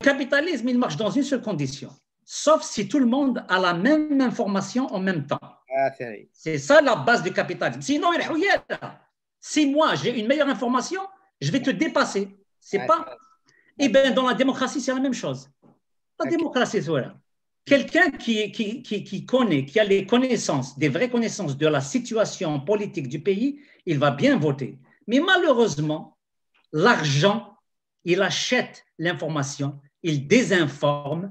Le capitalisme, il marche dans une seule condition sauf si tout le monde a la même information en même temps. Ah, c'est ça la base du capitalisme. Sinon, si moi j'ai une meilleure information, je vais te dépasser. C'est ah, pas. Eh bien, dans la démocratie, c'est la même chose. La démocratie, c'est Quelqu'un qui, qui, qui, qui, connaît, qui a les connaissances, des vraies connaissances de la situation politique du pays, il va bien voter. Mais malheureusement, l'argent, il achète l'information, il désinforme,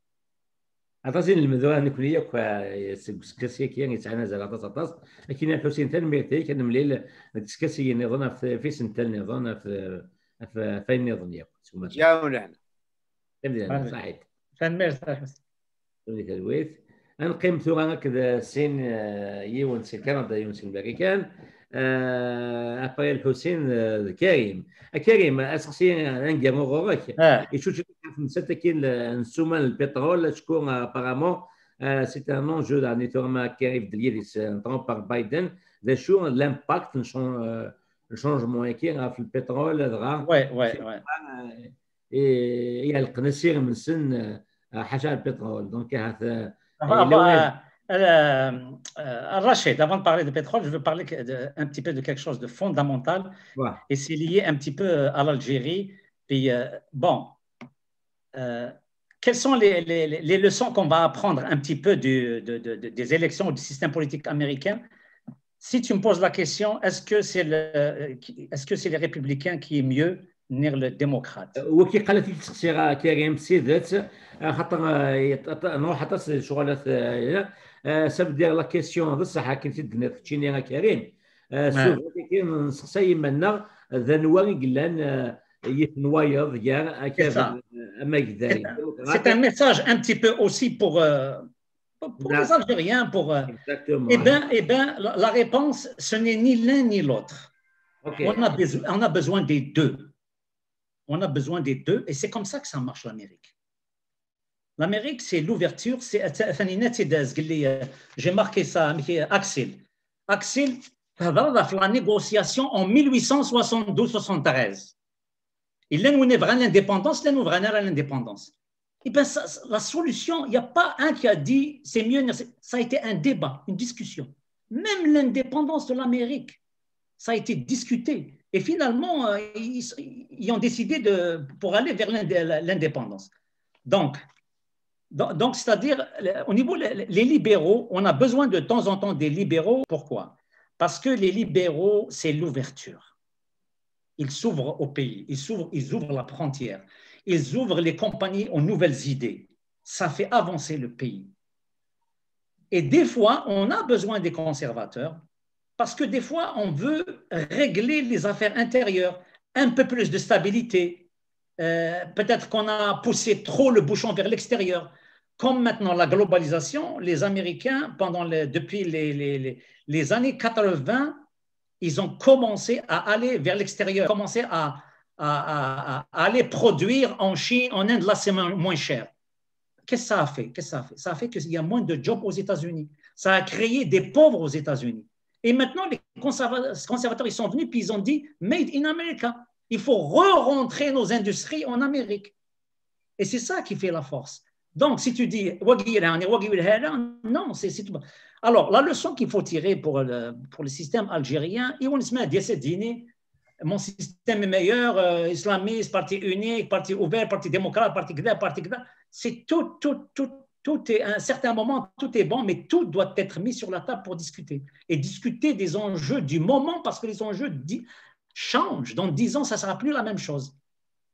عطاتين المذوره ان كنيا كوا سكسكسيا كي يعني تاعنا زال عطات عطات لكن الحسين ثاني ميرتي كان مليل سكسكسيا اللي ظن في سن ثاني ظن في في فين ظن ياك تسمى يا ولا انا صحيح ثاني ميرتي ثاني كالويف انا قيمت ثورا كذا سين آه، يون سين كندا يون سين باريكان ابري آه، الحسين الكريم آه، الكريم اسكسيا انجا مغورك اه يشوف en somme le pétrole, crois, apparemment euh, c'est un enjeu d'un qui arrive de c'est un temps par Biden, de sûr l'impact le euh, changement qui est le pétrole, ouais ouais ouais euh, et il y a le قنصير من سن le pétrole. دونك هذا euh, ah, bah, avant de parler de pétrole, je veux parler de, un petit peu de quelque chose de fondamental. Et c'est lié un petit peu à l'Algérie. Puis, bon, euh, quelles sont les, les, les leçons qu'on va apprendre un petit peu du, de, de, des élections ou du système politique américain Si tu me poses la question, est-ce que c'est le, est-ce que c'est les républicains qui est mieux نير الديمقراط euh, وكي قالت لي تقصير كريم سيدات خاطر نروح حتى شغل سبب ديال لا كيسيون بصح كنت تدنا تشيني كريم سوف كي نسقسي منا ذا نوا قلان euh, c'est un message un petit peu aussi pour, euh, pour les Algériens. Pour, euh, Exactement. Eh bien, ben, eh ben la réponse, ce n'est ni l'un ni l'autre. On, a besoin, des deux. On a besoin des deux et c'est comme ça que ça marche l'Amérique. L'Amérique, c'est l'ouverture. C'est J'ai marqué ça, Axel. Axel, la négociation en 1872-73. Il nous vraiment l'indépendance, il nous l'indépendance. Et eh bien, la solution, il n'y a pas un qui a dit c'est mieux. Ça a été un débat, une discussion. Même l'indépendance de l'Amérique, ça a été discuté. Et finalement, euh, ils, ont décidé de, pour aller vers l'indépendance. Donc, donc, c'est-à-dire, au niveau des libéraux, on a besoin de temps en temps des libéraux. Pourquoi Parce que les libéraux, c'est l'ouverture. Ils s'ouvrent au pays, ils, s'ouvrent, ils ouvrent la frontière, ils ouvrent les compagnies aux nouvelles idées. Ça fait avancer le pays. Et des fois, on a besoin des conservateurs parce que des fois, on veut régler les affaires intérieures, un peu plus de stabilité. Euh, peut-être qu'on a poussé trop le bouchon vers l'extérieur. Comme maintenant la globalisation, les Américains, pendant les, depuis les, les, les années 80, ils ont commencé à aller vers l'extérieur, commencé à, aller produire en Chine, en Inde, là c'est moins cher. Qu'est-ce que ça a fait Qu'est-ce ça a fait Ça fait qu'il y a moins de jobs aux États-Unis. Ça a créé des pauvres aux États-Unis. Et maintenant, les conservateurs, ils sont venus puis ils ont dit Made in America. Il faut re-rentrer nos industries en Amérique. Et c'est ça qui fait la force. Donc, si tu dis non, c'est alors, la leçon qu'il faut tirer pour le, pour le système algérien, et on se met à mon système est meilleur, euh, islamiste, parti unique, parti ouvert, parti démocrate, parti gda, parti gda. C'est tout, tout, tout, tout est, à un certain moment, tout est bon, mais tout doit être mis sur la table pour discuter. Et discuter des enjeux du moment, parce que les enjeux changent. Dans dix ans, ça ne sera plus la même chose.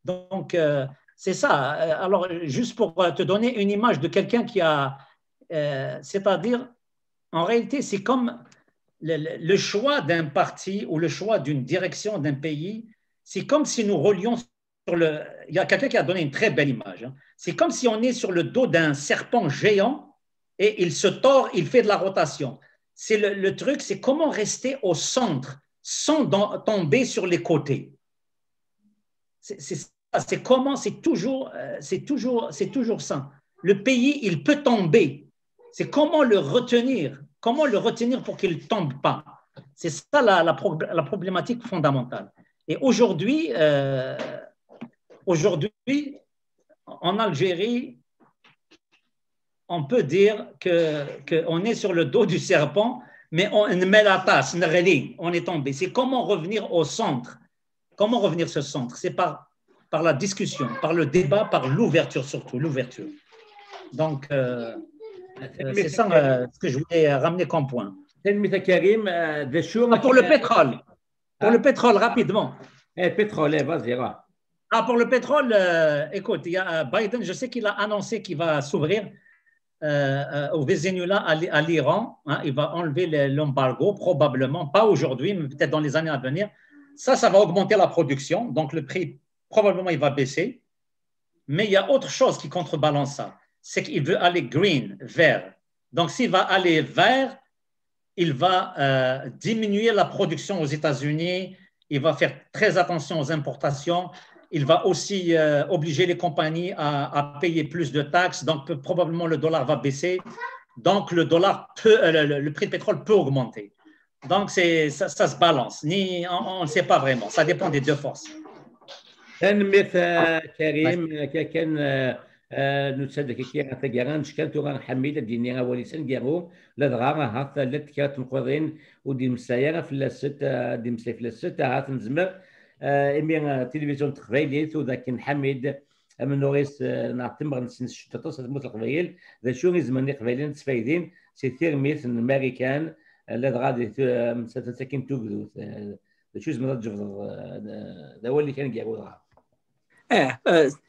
Donc, euh, c'est ça. Euh, alors, juste pour te donner une image de quelqu'un qui a, c'est-à-dire, en réalité, c'est comme le, choix d'un parti ou le choix d'une direction d'un pays, c'est comme si nous relions sur le... Il y a quelqu'un qui a donné une très belle image. Hein. C'est comme si on est sur le dos d'un serpent géant et il se tord, il fait de la rotation. C'est le, truc, c'est comment rester au centre sans tomber sur les côtés. C'est comment, c'est toujours, euh, c'est toujours, c'est toujours ça. Le pays, il peut tomber, c'est comment le retenir, comment le retenir pour qu'il ne tombe pas. C'est ça la, la, problématique fondamentale. Et aujourd'hui, euh, aujourd'hui, en Algérie, on peut dire qu'on est sur le dos du serpent, mais on ne met la passe, on est tombé. C'est comment revenir au centre. Comment revenir ce centre C'est par, par la discussion, par le débat, par l'ouverture surtout, l'ouverture. Donc, euh, euh, c'est ça euh, ce que je voulais euh, ramener comme point. Ah, pour le pétrole. Pour le ah. pétrole, rapidement. Eh, pétrole, eh, vas-y, Ah, pour le pétrole, écoute, il y a Biden, je sais qu'il a annoncé qu'il va s'ouvrir au Venezuela, à, l'Iran. Hein, il va enlever l'embargo, probablement, pas aujourd'hui, mais peut-être dans les années à venir. Ça, ça va augmenter la production, donc le prix, probablement, il va baisser. Mais il y a autre chose qui contrebalance ça c'est qu'il veut aller green, vert. Donc, s'il va aller vert, il va euh, diminuer la production aux États-Unis, il va faire très attention aux importations, il va aussi euh, obliger les compagnies à, payer plus de taxes, donc probablement le dollar va baisser, donc le, dollar peut, euh, le, prix de pétrole peut augmenter. Donc ça, se balance, on ne sait pas vraiment, ça dépend des deux forces. آه، نتسد كي غاتا كيغان شكان تو غنحميد ديني غواليسن كيغو لا دغا هاتا لا تكات نقوضين ودي مسايا فلاست آه، دي مساي فلاست هات نزمر آه، امي تلفزيون تقبايليت وذاك نحمد من نوريس نعتم غنسنس شتطس تموت القبايل ذا شو يزمن قبايلين تسفايدين سي تيرميث الماريكان لا دغادي مساتا ساكن توكدو ذا شو يزمن تجبد ذا هو اللي كان كيغو دغا إيه،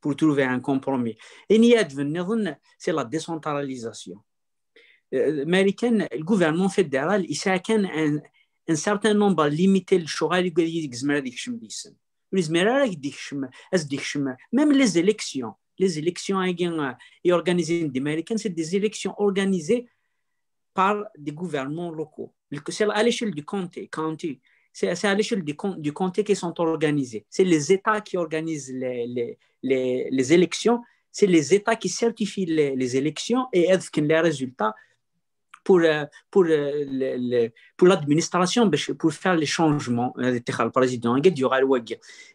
pour trouver un compromis. Et c'est la décentralisation. Américaine, le gouvernement fédéral, il a un, certain nombre limité de choses même les élections, les élections et organisées des Américains, c'est des élections organisées par des gouvernements locaux. C'est à l'échelle du comté, county c'est à l'échelle du, du, comté qui sont organisés. C'est les États qui organisent les, les, les, les élections, c'est les États qui certifient les, élections et aident les résultats pour, euh, pour, euh, pour l'administration, ben, pour faire les changements. Euh, le président,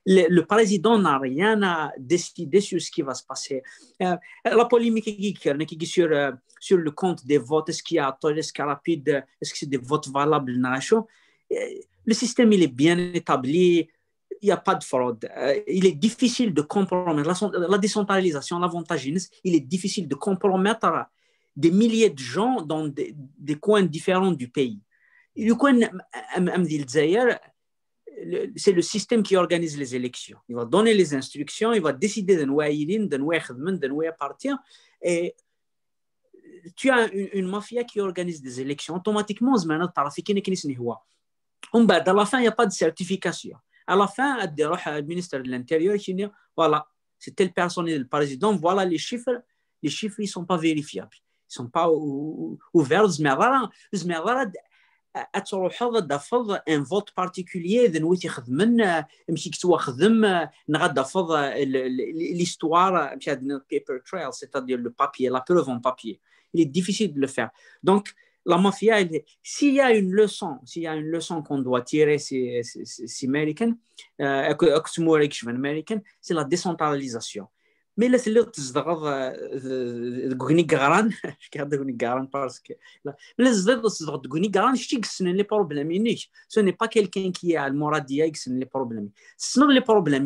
le président n'a rien à décider sur ce qui va se passer. La polémique est hein, sur, le compte des votes, est-ce qu'il y a est-ce qu'il y a rapide, est-ce que c'est des votes valables, le système, il est bien établi, il n'y a pas de fraude. Euh, il est difficile de compromettre. La, la décentralisation, l'avantage, il est difficile de compromettre des milliers de gens dans des, coins différents du pays. Le coin c'est le système qui organise les élections. Il va donner les instructions, il va décider d'un est d'un où il partir. Et tu as une, mafia qui organise des élections. Automatiquement, en à la fin, il n'y a pas de certification. À la fin, on va dire ministre de l'Intérieur, cest voilà, c'est telle personne le président, voilà les chiffres, les chiffres, ils ne sont pas vérifiables. Ils ne sont pas ouverts. Mais on voilà, dire, on va faire un vote particulier de nos étudiants, de nos étudiants, on va l'histoire, euh, c'est-à-dire le papier, la preuve en papier. Il est difficile de le faire. Donc, la mafia, s'il y a une leçon, s'il y a une leçon qu'on doit tirer ces Américains, euh, c'est la décentralisation. Mais là, c'est le tzdrav de Gunigaran. Je garde Gunigaran parce que. Mais le tzdrav de Gunigaran, je dis que ce n'est pas le problème Ce n'est pas quelqu'un qui est à Moradia et que ce n'est pas le problème. Ce n'est pas le problème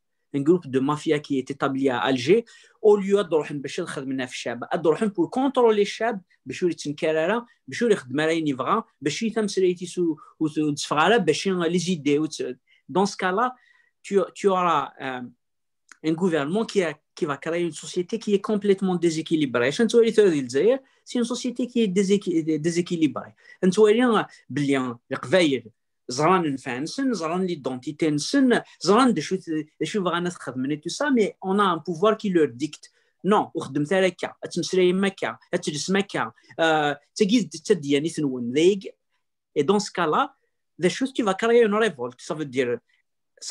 un groupe de mafia qui est établi à Alger, au lieu de le faire pour travailler dans le Chab. Ils le font pour contrôler les Chab, pour qu'il ne soit pas en train de travailler, pour qu'il ne soit pas en de travailler, idées. Dans ce cas-là, tu, auras euh, un gouvernement qui, va créer une société qui est complètement déséquilibrée. Je ne sais pas si c'est une société qui est déséquilibrée. Je ne sais pas si c'est une société qui est ظران نفانسن ظران ليدونتيتي نسن ظران دشو دشو بغانا تخدمن تو سا مي اون ا ان بوفوار كي لور ديكت نو وخدمت على ça تمسلايم هكا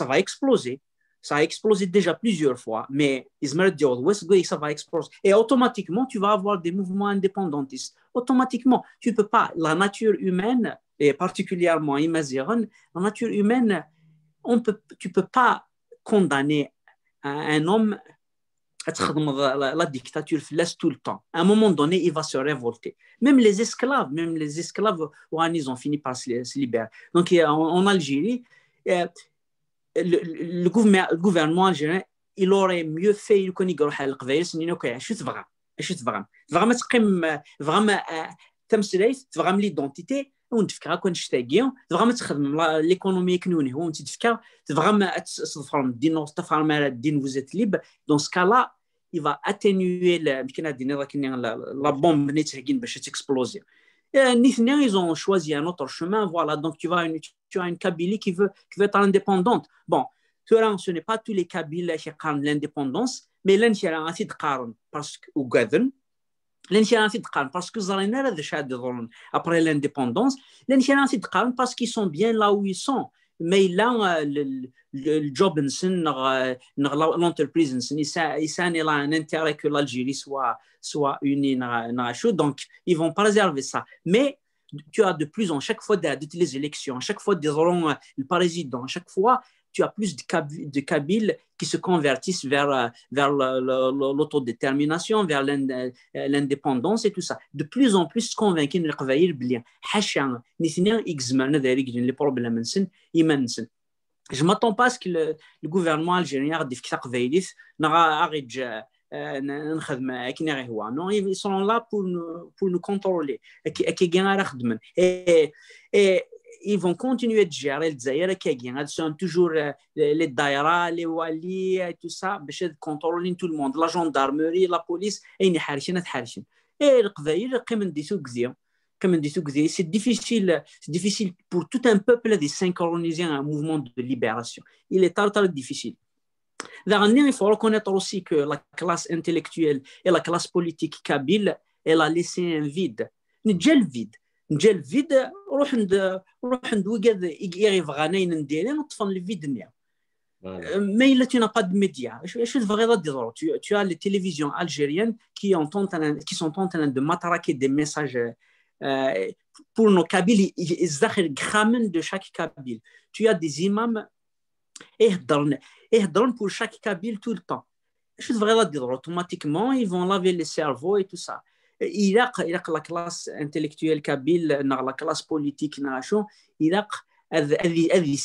ah, tu ça a explosé déjà plusieurs fois, mais ça va Et automatiquement, tu vas avoir des mouvements indépendantistes. Automatiquement, tu peux pas. La nature humaine, et particulièrement la nature humaine, on tu ne peux pas condamner un homme à la, la dictature laisse tout le temps. À un moment donné, il va se révolter. Même les esclaves, même les esclaves, ils ont fini par se libérer. Donc en, Algérie, le, gouvernement, algérien, il aurait mieux fait, il connaît vraiment. Vraiment, vraiment l'identité vraiment كون libre تبغى ما تخدم ليكونومي vous êtes libre, dans ce cas-là, il va atténuer la bombe qui va لا ils ont choisi un autre chemin voilà donc tu as une Kabylie qui veut qui veut être indépendante bon ce n'est pas tous les Kabyles qui ont l'indépendance mais l'un parce les initiés ainsi parce que après l'indépendance. parce qu'ils sont bien là où ils sont, mais ils ont le job, euh, l'entreprise, ils ont ils là un intérêt que l'Algérie soit unie dans la Donc ils vont préserver ça. Mais tu as de plus, en à chaque fois d'utiliser toutes les élections, chaque fois de Roland il parle à chaque fois tu as plus de, Kabyles, de Kabyles qui se convertissent vers, euh, vers l'autodétermination, vers euh, l'indépendance et tout ça. De plus en plus convaincus de travailler bien. Hachan, les problèmes, immenses. Je ne m'attends pas à ce que le, gouvernement algérien n'arrête نخدم اكن غير هو Non, ils sont là pour nous pour nous contrôler et qui gagnent à ils vont continuer de gérer le Zaïre Ils sont toujours euh, les Daïra, les Wali, et tout ça, pour contrôler tout le monde. La gendarmerie, la police, et ils sont harchés. Et le Kvaïl, c'est difficile, c'est difficile pour tout un peuple de synchroniser un mouvement de libération. Il est très, très difficile. Dernier, il faut reconnaître aussi que la classe intellectuelle et la classe politique kabyle, elle a laissé un vide. Une gel vide du vide, on va on va on va on va n'y a. Mais tu n'as pas de médias. tu as les télévisions algériennes qui sont en train de matraquer des messages euh, pour nos kabbils, ils achètent grammes de chaque kabbil. Tu as des imams et donnent pour chaque kabbil tout le temps. Je veux dire automatiquement ils vont laver les cerveaux et tout ça. Irak, la classe intellectuelle kabyle, la classe politique n'a rien. Irak, c'est un pays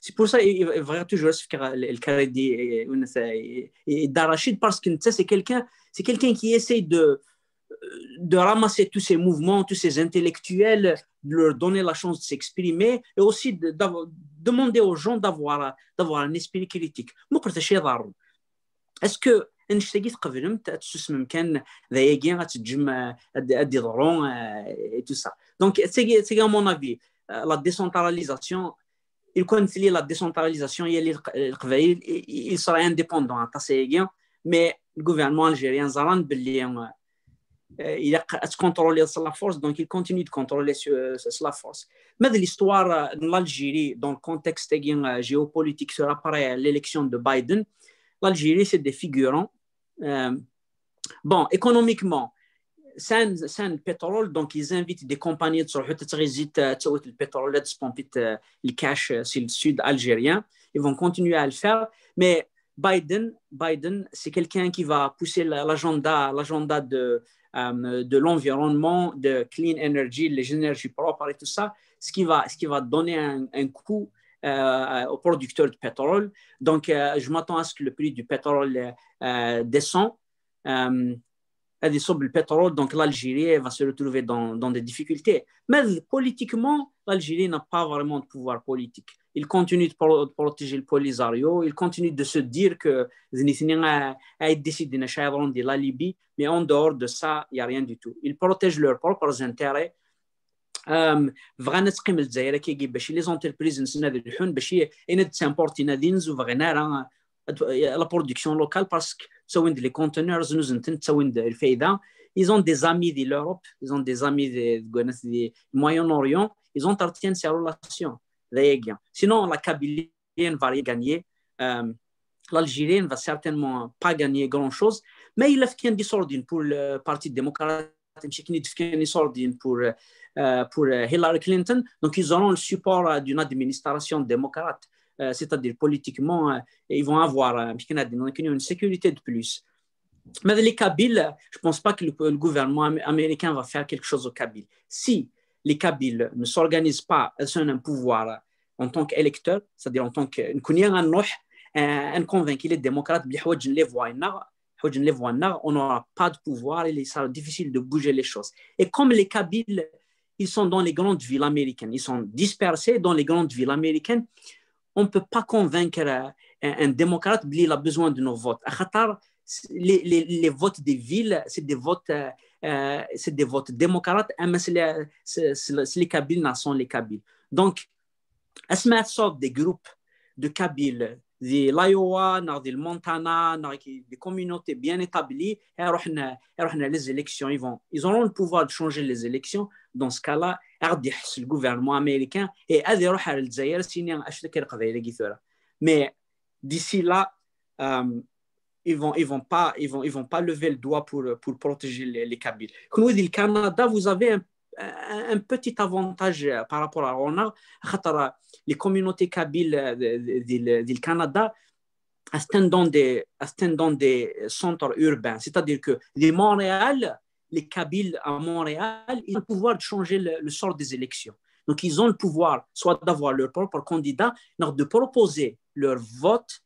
C'est pour ça qu'il y a toujours le qu'il y a dans parce que c'est quelqu'un qui essaye euh, de ramasser tous ces mouvements, tous ces intellectuels, de leur donner la chance de s'exprimer et aussi de demander aux gens d'avoir d'avoir un esprit critique mon côté chez Darou est-ce que en je t'ai dit que vous êtes tous même qu'un d'ailleurs à des euh, et tout ça donc c'est c'est à mon avis euh, la décentralisation il conseille la décentralisation les il sera indépendant à hein, ces mais le gouvernement algérien zaran belliens euh, euh, il a contrôlé contrôler la force, donc il continue de contrôler la euh, force. Mais l'histoire euh, de l'Algérie, dans le contexte géopolitique, sera pareil à l'élection de Biden. L'Algérie, c'est des figurants. bon, économiquement, c'est un pétrole, donc ils invitent des compagnies de le pétrole, de le cash sur le sud algérien. Ils vont continuer à le faire, mais Biden, Biden c'est quelqu'un qui va pousser l'agenda de euh, de l'environnement, de clean energy, les énergies propres et tout ça, ce qui va, ce qui va donner un, coût euh, aux producteurs de pétrole. Donc, euh, je m'attends à ce que le prix du pétrole descende elle le pétrole, donc l'Algérie va se retrouver dans, des difficultés. Mais politiquement, l'Algérie n'a pas vraiment de pouvoir politique. Il continue de, protéger le Polisario, il continue de se dire que Zinitinian a décidé de la Libye, mais en dehors de ça, il n'y a rien du tout. Ils protègent leurs propres intérêts. Euh, les تقيم الجزائر كيجي باش لي زونتربريز نسنا الحون باش انا ils ont des amis de l'Europe, ils ont des amis du Moyen-Orient, ils entretiennent ces relations. Sinon, la Kabylienne va gagner, euh, l'Algérie ne va certainement pas gagner grand-chose, mais il y a une disordine pour le Parti démocrate, une disordine pour, euh, pour euh, Hillary Clinton, donc ils auront le support d'une administration démocrate. Euh, c'est-à-dire politiquement, euh, ils vont avoir euh, une sécurité de plus. Mais les Kabyles, je ne pense pas que le, gouvernement américain va faire quelque chose aux Kabyles. Si les Kabyles ne s'organisent pas, elles ont un pouvoir en tant qu'électeur c'est-à-dire en tant qu'un un convaincu les démocrates, on n'aura pas de pouvoir, et il sera difficile de bouger les choses. Et comme les Kabyles, ils sont dans les grandes villes américaines, ils sont dispersés dans les grandes villes américaines, on ne peut pas convaincre un, démocrate il a besoin de nos votes. À Qatar, les, votes des villes, c'est des votes, euh, euh, démocrates, hein, mais c'est les, les Kabyles, sont les Kabyles. Donc, est ce des groupes de Kabyles de l'Iowa, de Montana, des communautés bien établies, ils auront le pouvoir de changer les élections. Dans ce cas-là, le gouvernement américain et le Zaire signent un acheteur de l'Église. Mais d'ici là, ils ne vont pas lever le doigt pour protéger les cabines. Quand vous dites le Canada, vous avez un un petit avantage euh, par rapport à Rona, les communautés kabyles euh, du Canada dans des, dans des centres urbains. C'est-à-dire que les Montréal, les Kabyles à Montréal, ils ont le pouvoir de changer le, sort des élections. Donc, ils ont le pouvoir soit d'avoir leur propre candidat, soit de proposer leur vote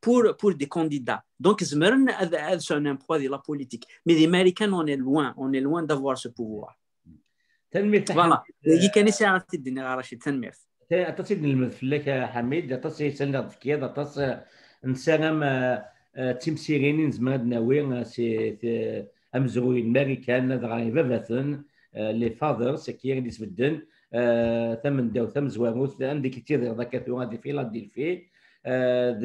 pour, pour des candidats. Donc, c'est un emploi de la politique. Mais les Américains, on est loin, on est loin d'avoir ce pouvoir. تنمير فوالا كان ساعه تدني غارشي تنمير تصي نمثلك حميد تصي سنة تفكير تص نسالم تمسيرين زمان ناوي آه، سي امزروين ماري كان غاي آه، لي فاذر سكير اللي تبدل آه، ثم داو ثم زواموت عندي كثير ذاك ثو غادي في لا دير فيه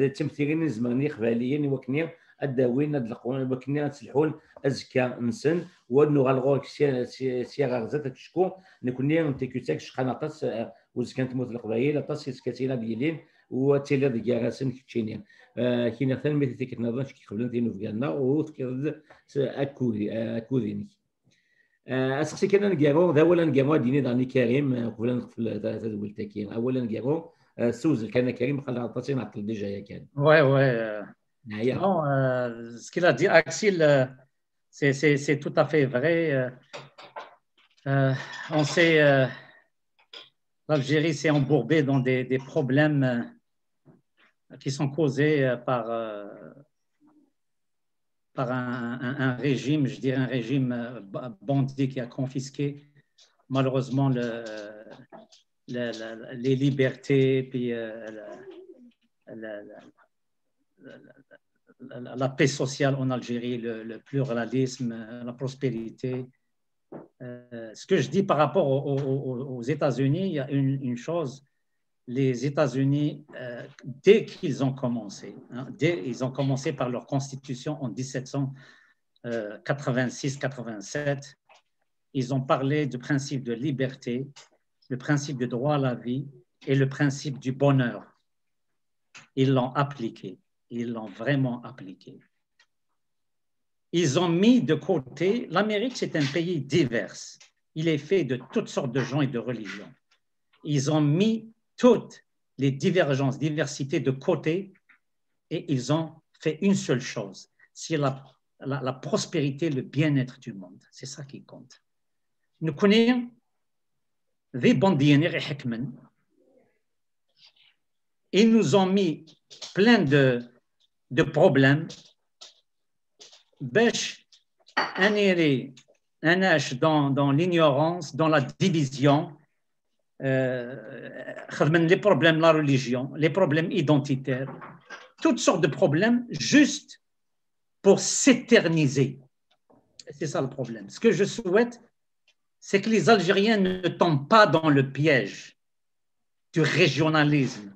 تمثيلين زمان قباليين وكني الداوين نتلقون وكنا نتسلحون ازكى نسن وانو غالغور سيغا غزات تشكو نكوني نتيكوتاك شقان اطاس آه، وزكا تموت القبائل اطاس يسكاتينا ديالين وتيلي ديال غاسن كتشينين آه، كاين ثاني مثل تيك نظن شكي قبل نديرو في كالنا وتكرد اكوذي اكوديني آه، اسقسي كان نكيرو ذا اولا نكيرو ديني داني كريم قبل نقفل تدولتا كاين اولا نكيرو سوز كان كريم قال عطاتي نعطل ديجا يا كان وي وي Non, euh, ce qu'il a dit, Axel, euh, c'est tout à fait vrai. Euh, on sait, l'Algérie s'est embourbée dans des, problèmes qui sont causés par, par un, régime, je dirais un régime bandit qui a confisqué malheureusement le, les libertés, puis la, la, paix sociale en Algérie, le, pluralisme, euh, la prospérité. Euh, ce que je dis par rapport aux, États-Unis, il y a une, chose, les États-Unis, euh, dès qu'ils ont commencé, hein, dès ils ont commencé par leur constitution en 1786-87, ils ont parlé du principe de liberté, le principe de droit à la vie et le principe du bonheur. Ils l'ont appliqué ils l'ont vraiment appliqué. Ils ont mis de côté, l'Amérique, c'est un pays divers. Il est fait de toutes sortes de gens et de religions. Ils ont mis toutes les divergences, diversités de côté et ils ont fait une seule chose, c'est la, la, prospérité, le bien-être du monde. C'est ça qui compte. Nous connaissons les bandits et Ils nous ont mis plein de, de un un un dans l'ignorance dans la division division euh, les problèmes de la religion les problèmes identitaires toutes sortes de problèmes juste pour s'éterniser. C'est ça le problème. Ce que je souhaite, c'est que les Algériens ne tombent pas dans le piège du régionalisme.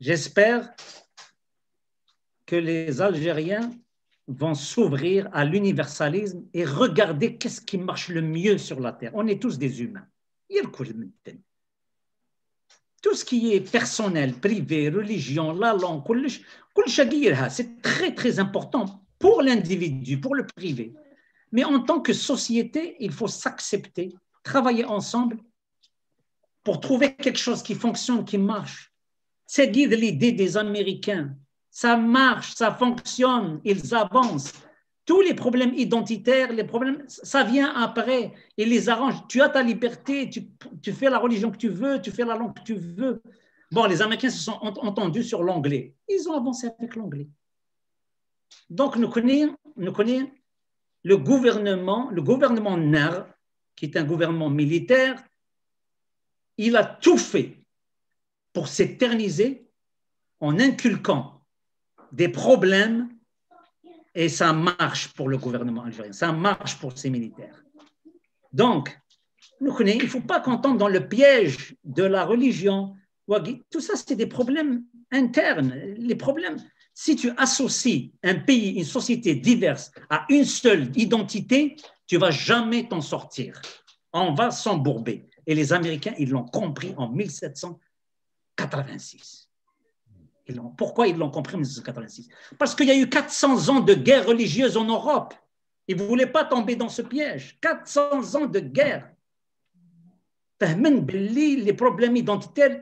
J'espère que les Algériens vont s'ouvrir à l'universalisme et regarder qu'est-ce qui marche le mieux sur la Terre. On est tous des humains. Tout ce qui est personnel, privé, religion, la langue, c'est très très important pour l'individu, pour le privé. Mais en tant que société, il faut s'accepter, travailler ensemble pour trouver quelque chose qui fonctionne, qui marche. C'est l'idée des Américains ça marche, ça fonctionne, ils avancent. Tous les problèmes identitaires, les problèmes, ça vient après. Ils les arrangent. Tu as ta liberté, tu, fais la religion que tu veux, tu fais la langue que tu veux. Bon, les Américains se sont entendus sur l'anglais. Ils ont avancé avec l'anglais. Donc, nous connaissons, nous le gouvernement, le gouvernement NAR, qui est un gouvernement militaire, il a tout fait pour s'éterniser en inculquant des problèmes et ça marche pour le gouvernement algérien, ça marche pour ses militaires. Donc, il ne faut pas qu'on tombe dans le piège de la religion. Tout ça, c'est des problèmes internes. Les problèmes, si tu associes un pays, une société diverse à une seule identité, tu vas jamais t'en sortir. On va s'embourber. Et les Américains, ils l'ont compris en 1786 pourquoi ils l'ont compris en 1986 Parce qu'il y a eu 400 ans de guerre religieuse en Europe. Ils ne voulaient pas tomber dans ce piège. 400 ans de guerre. Les problèmes identitaires,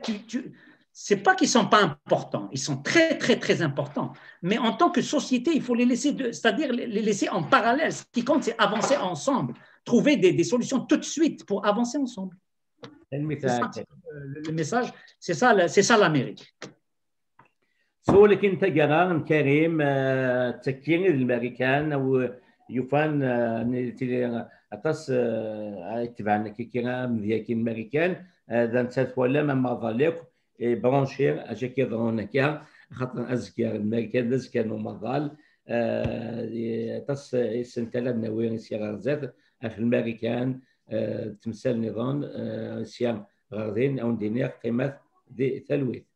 c'est pas qu'ils sont pas importants, ils sont très très très importants. Mais en tant que société, il faut les laisser, c'est-à-dire les laisser en parallèle. Ce qui compte, c'est avancer ensemble, trouver des, des, solutions tout de suite pour avancer ensemble. Le message, c'est ça l'Amérique. سولك انت قرار كريم آه، تسكيني الامريكان او يوفان اتس آه، آه، اتبعنا كي كيرا مذياكين الامريكان اذا نسات ولا ما ما ظليك برونشير اجا كيضرون كا خاطر ازكى الامريكان ازكى المظال اتس سنتالا نوير سيغار زاد في الامريكان تمثال نظام سيام غاردين او دينير قيمه ذي تلويث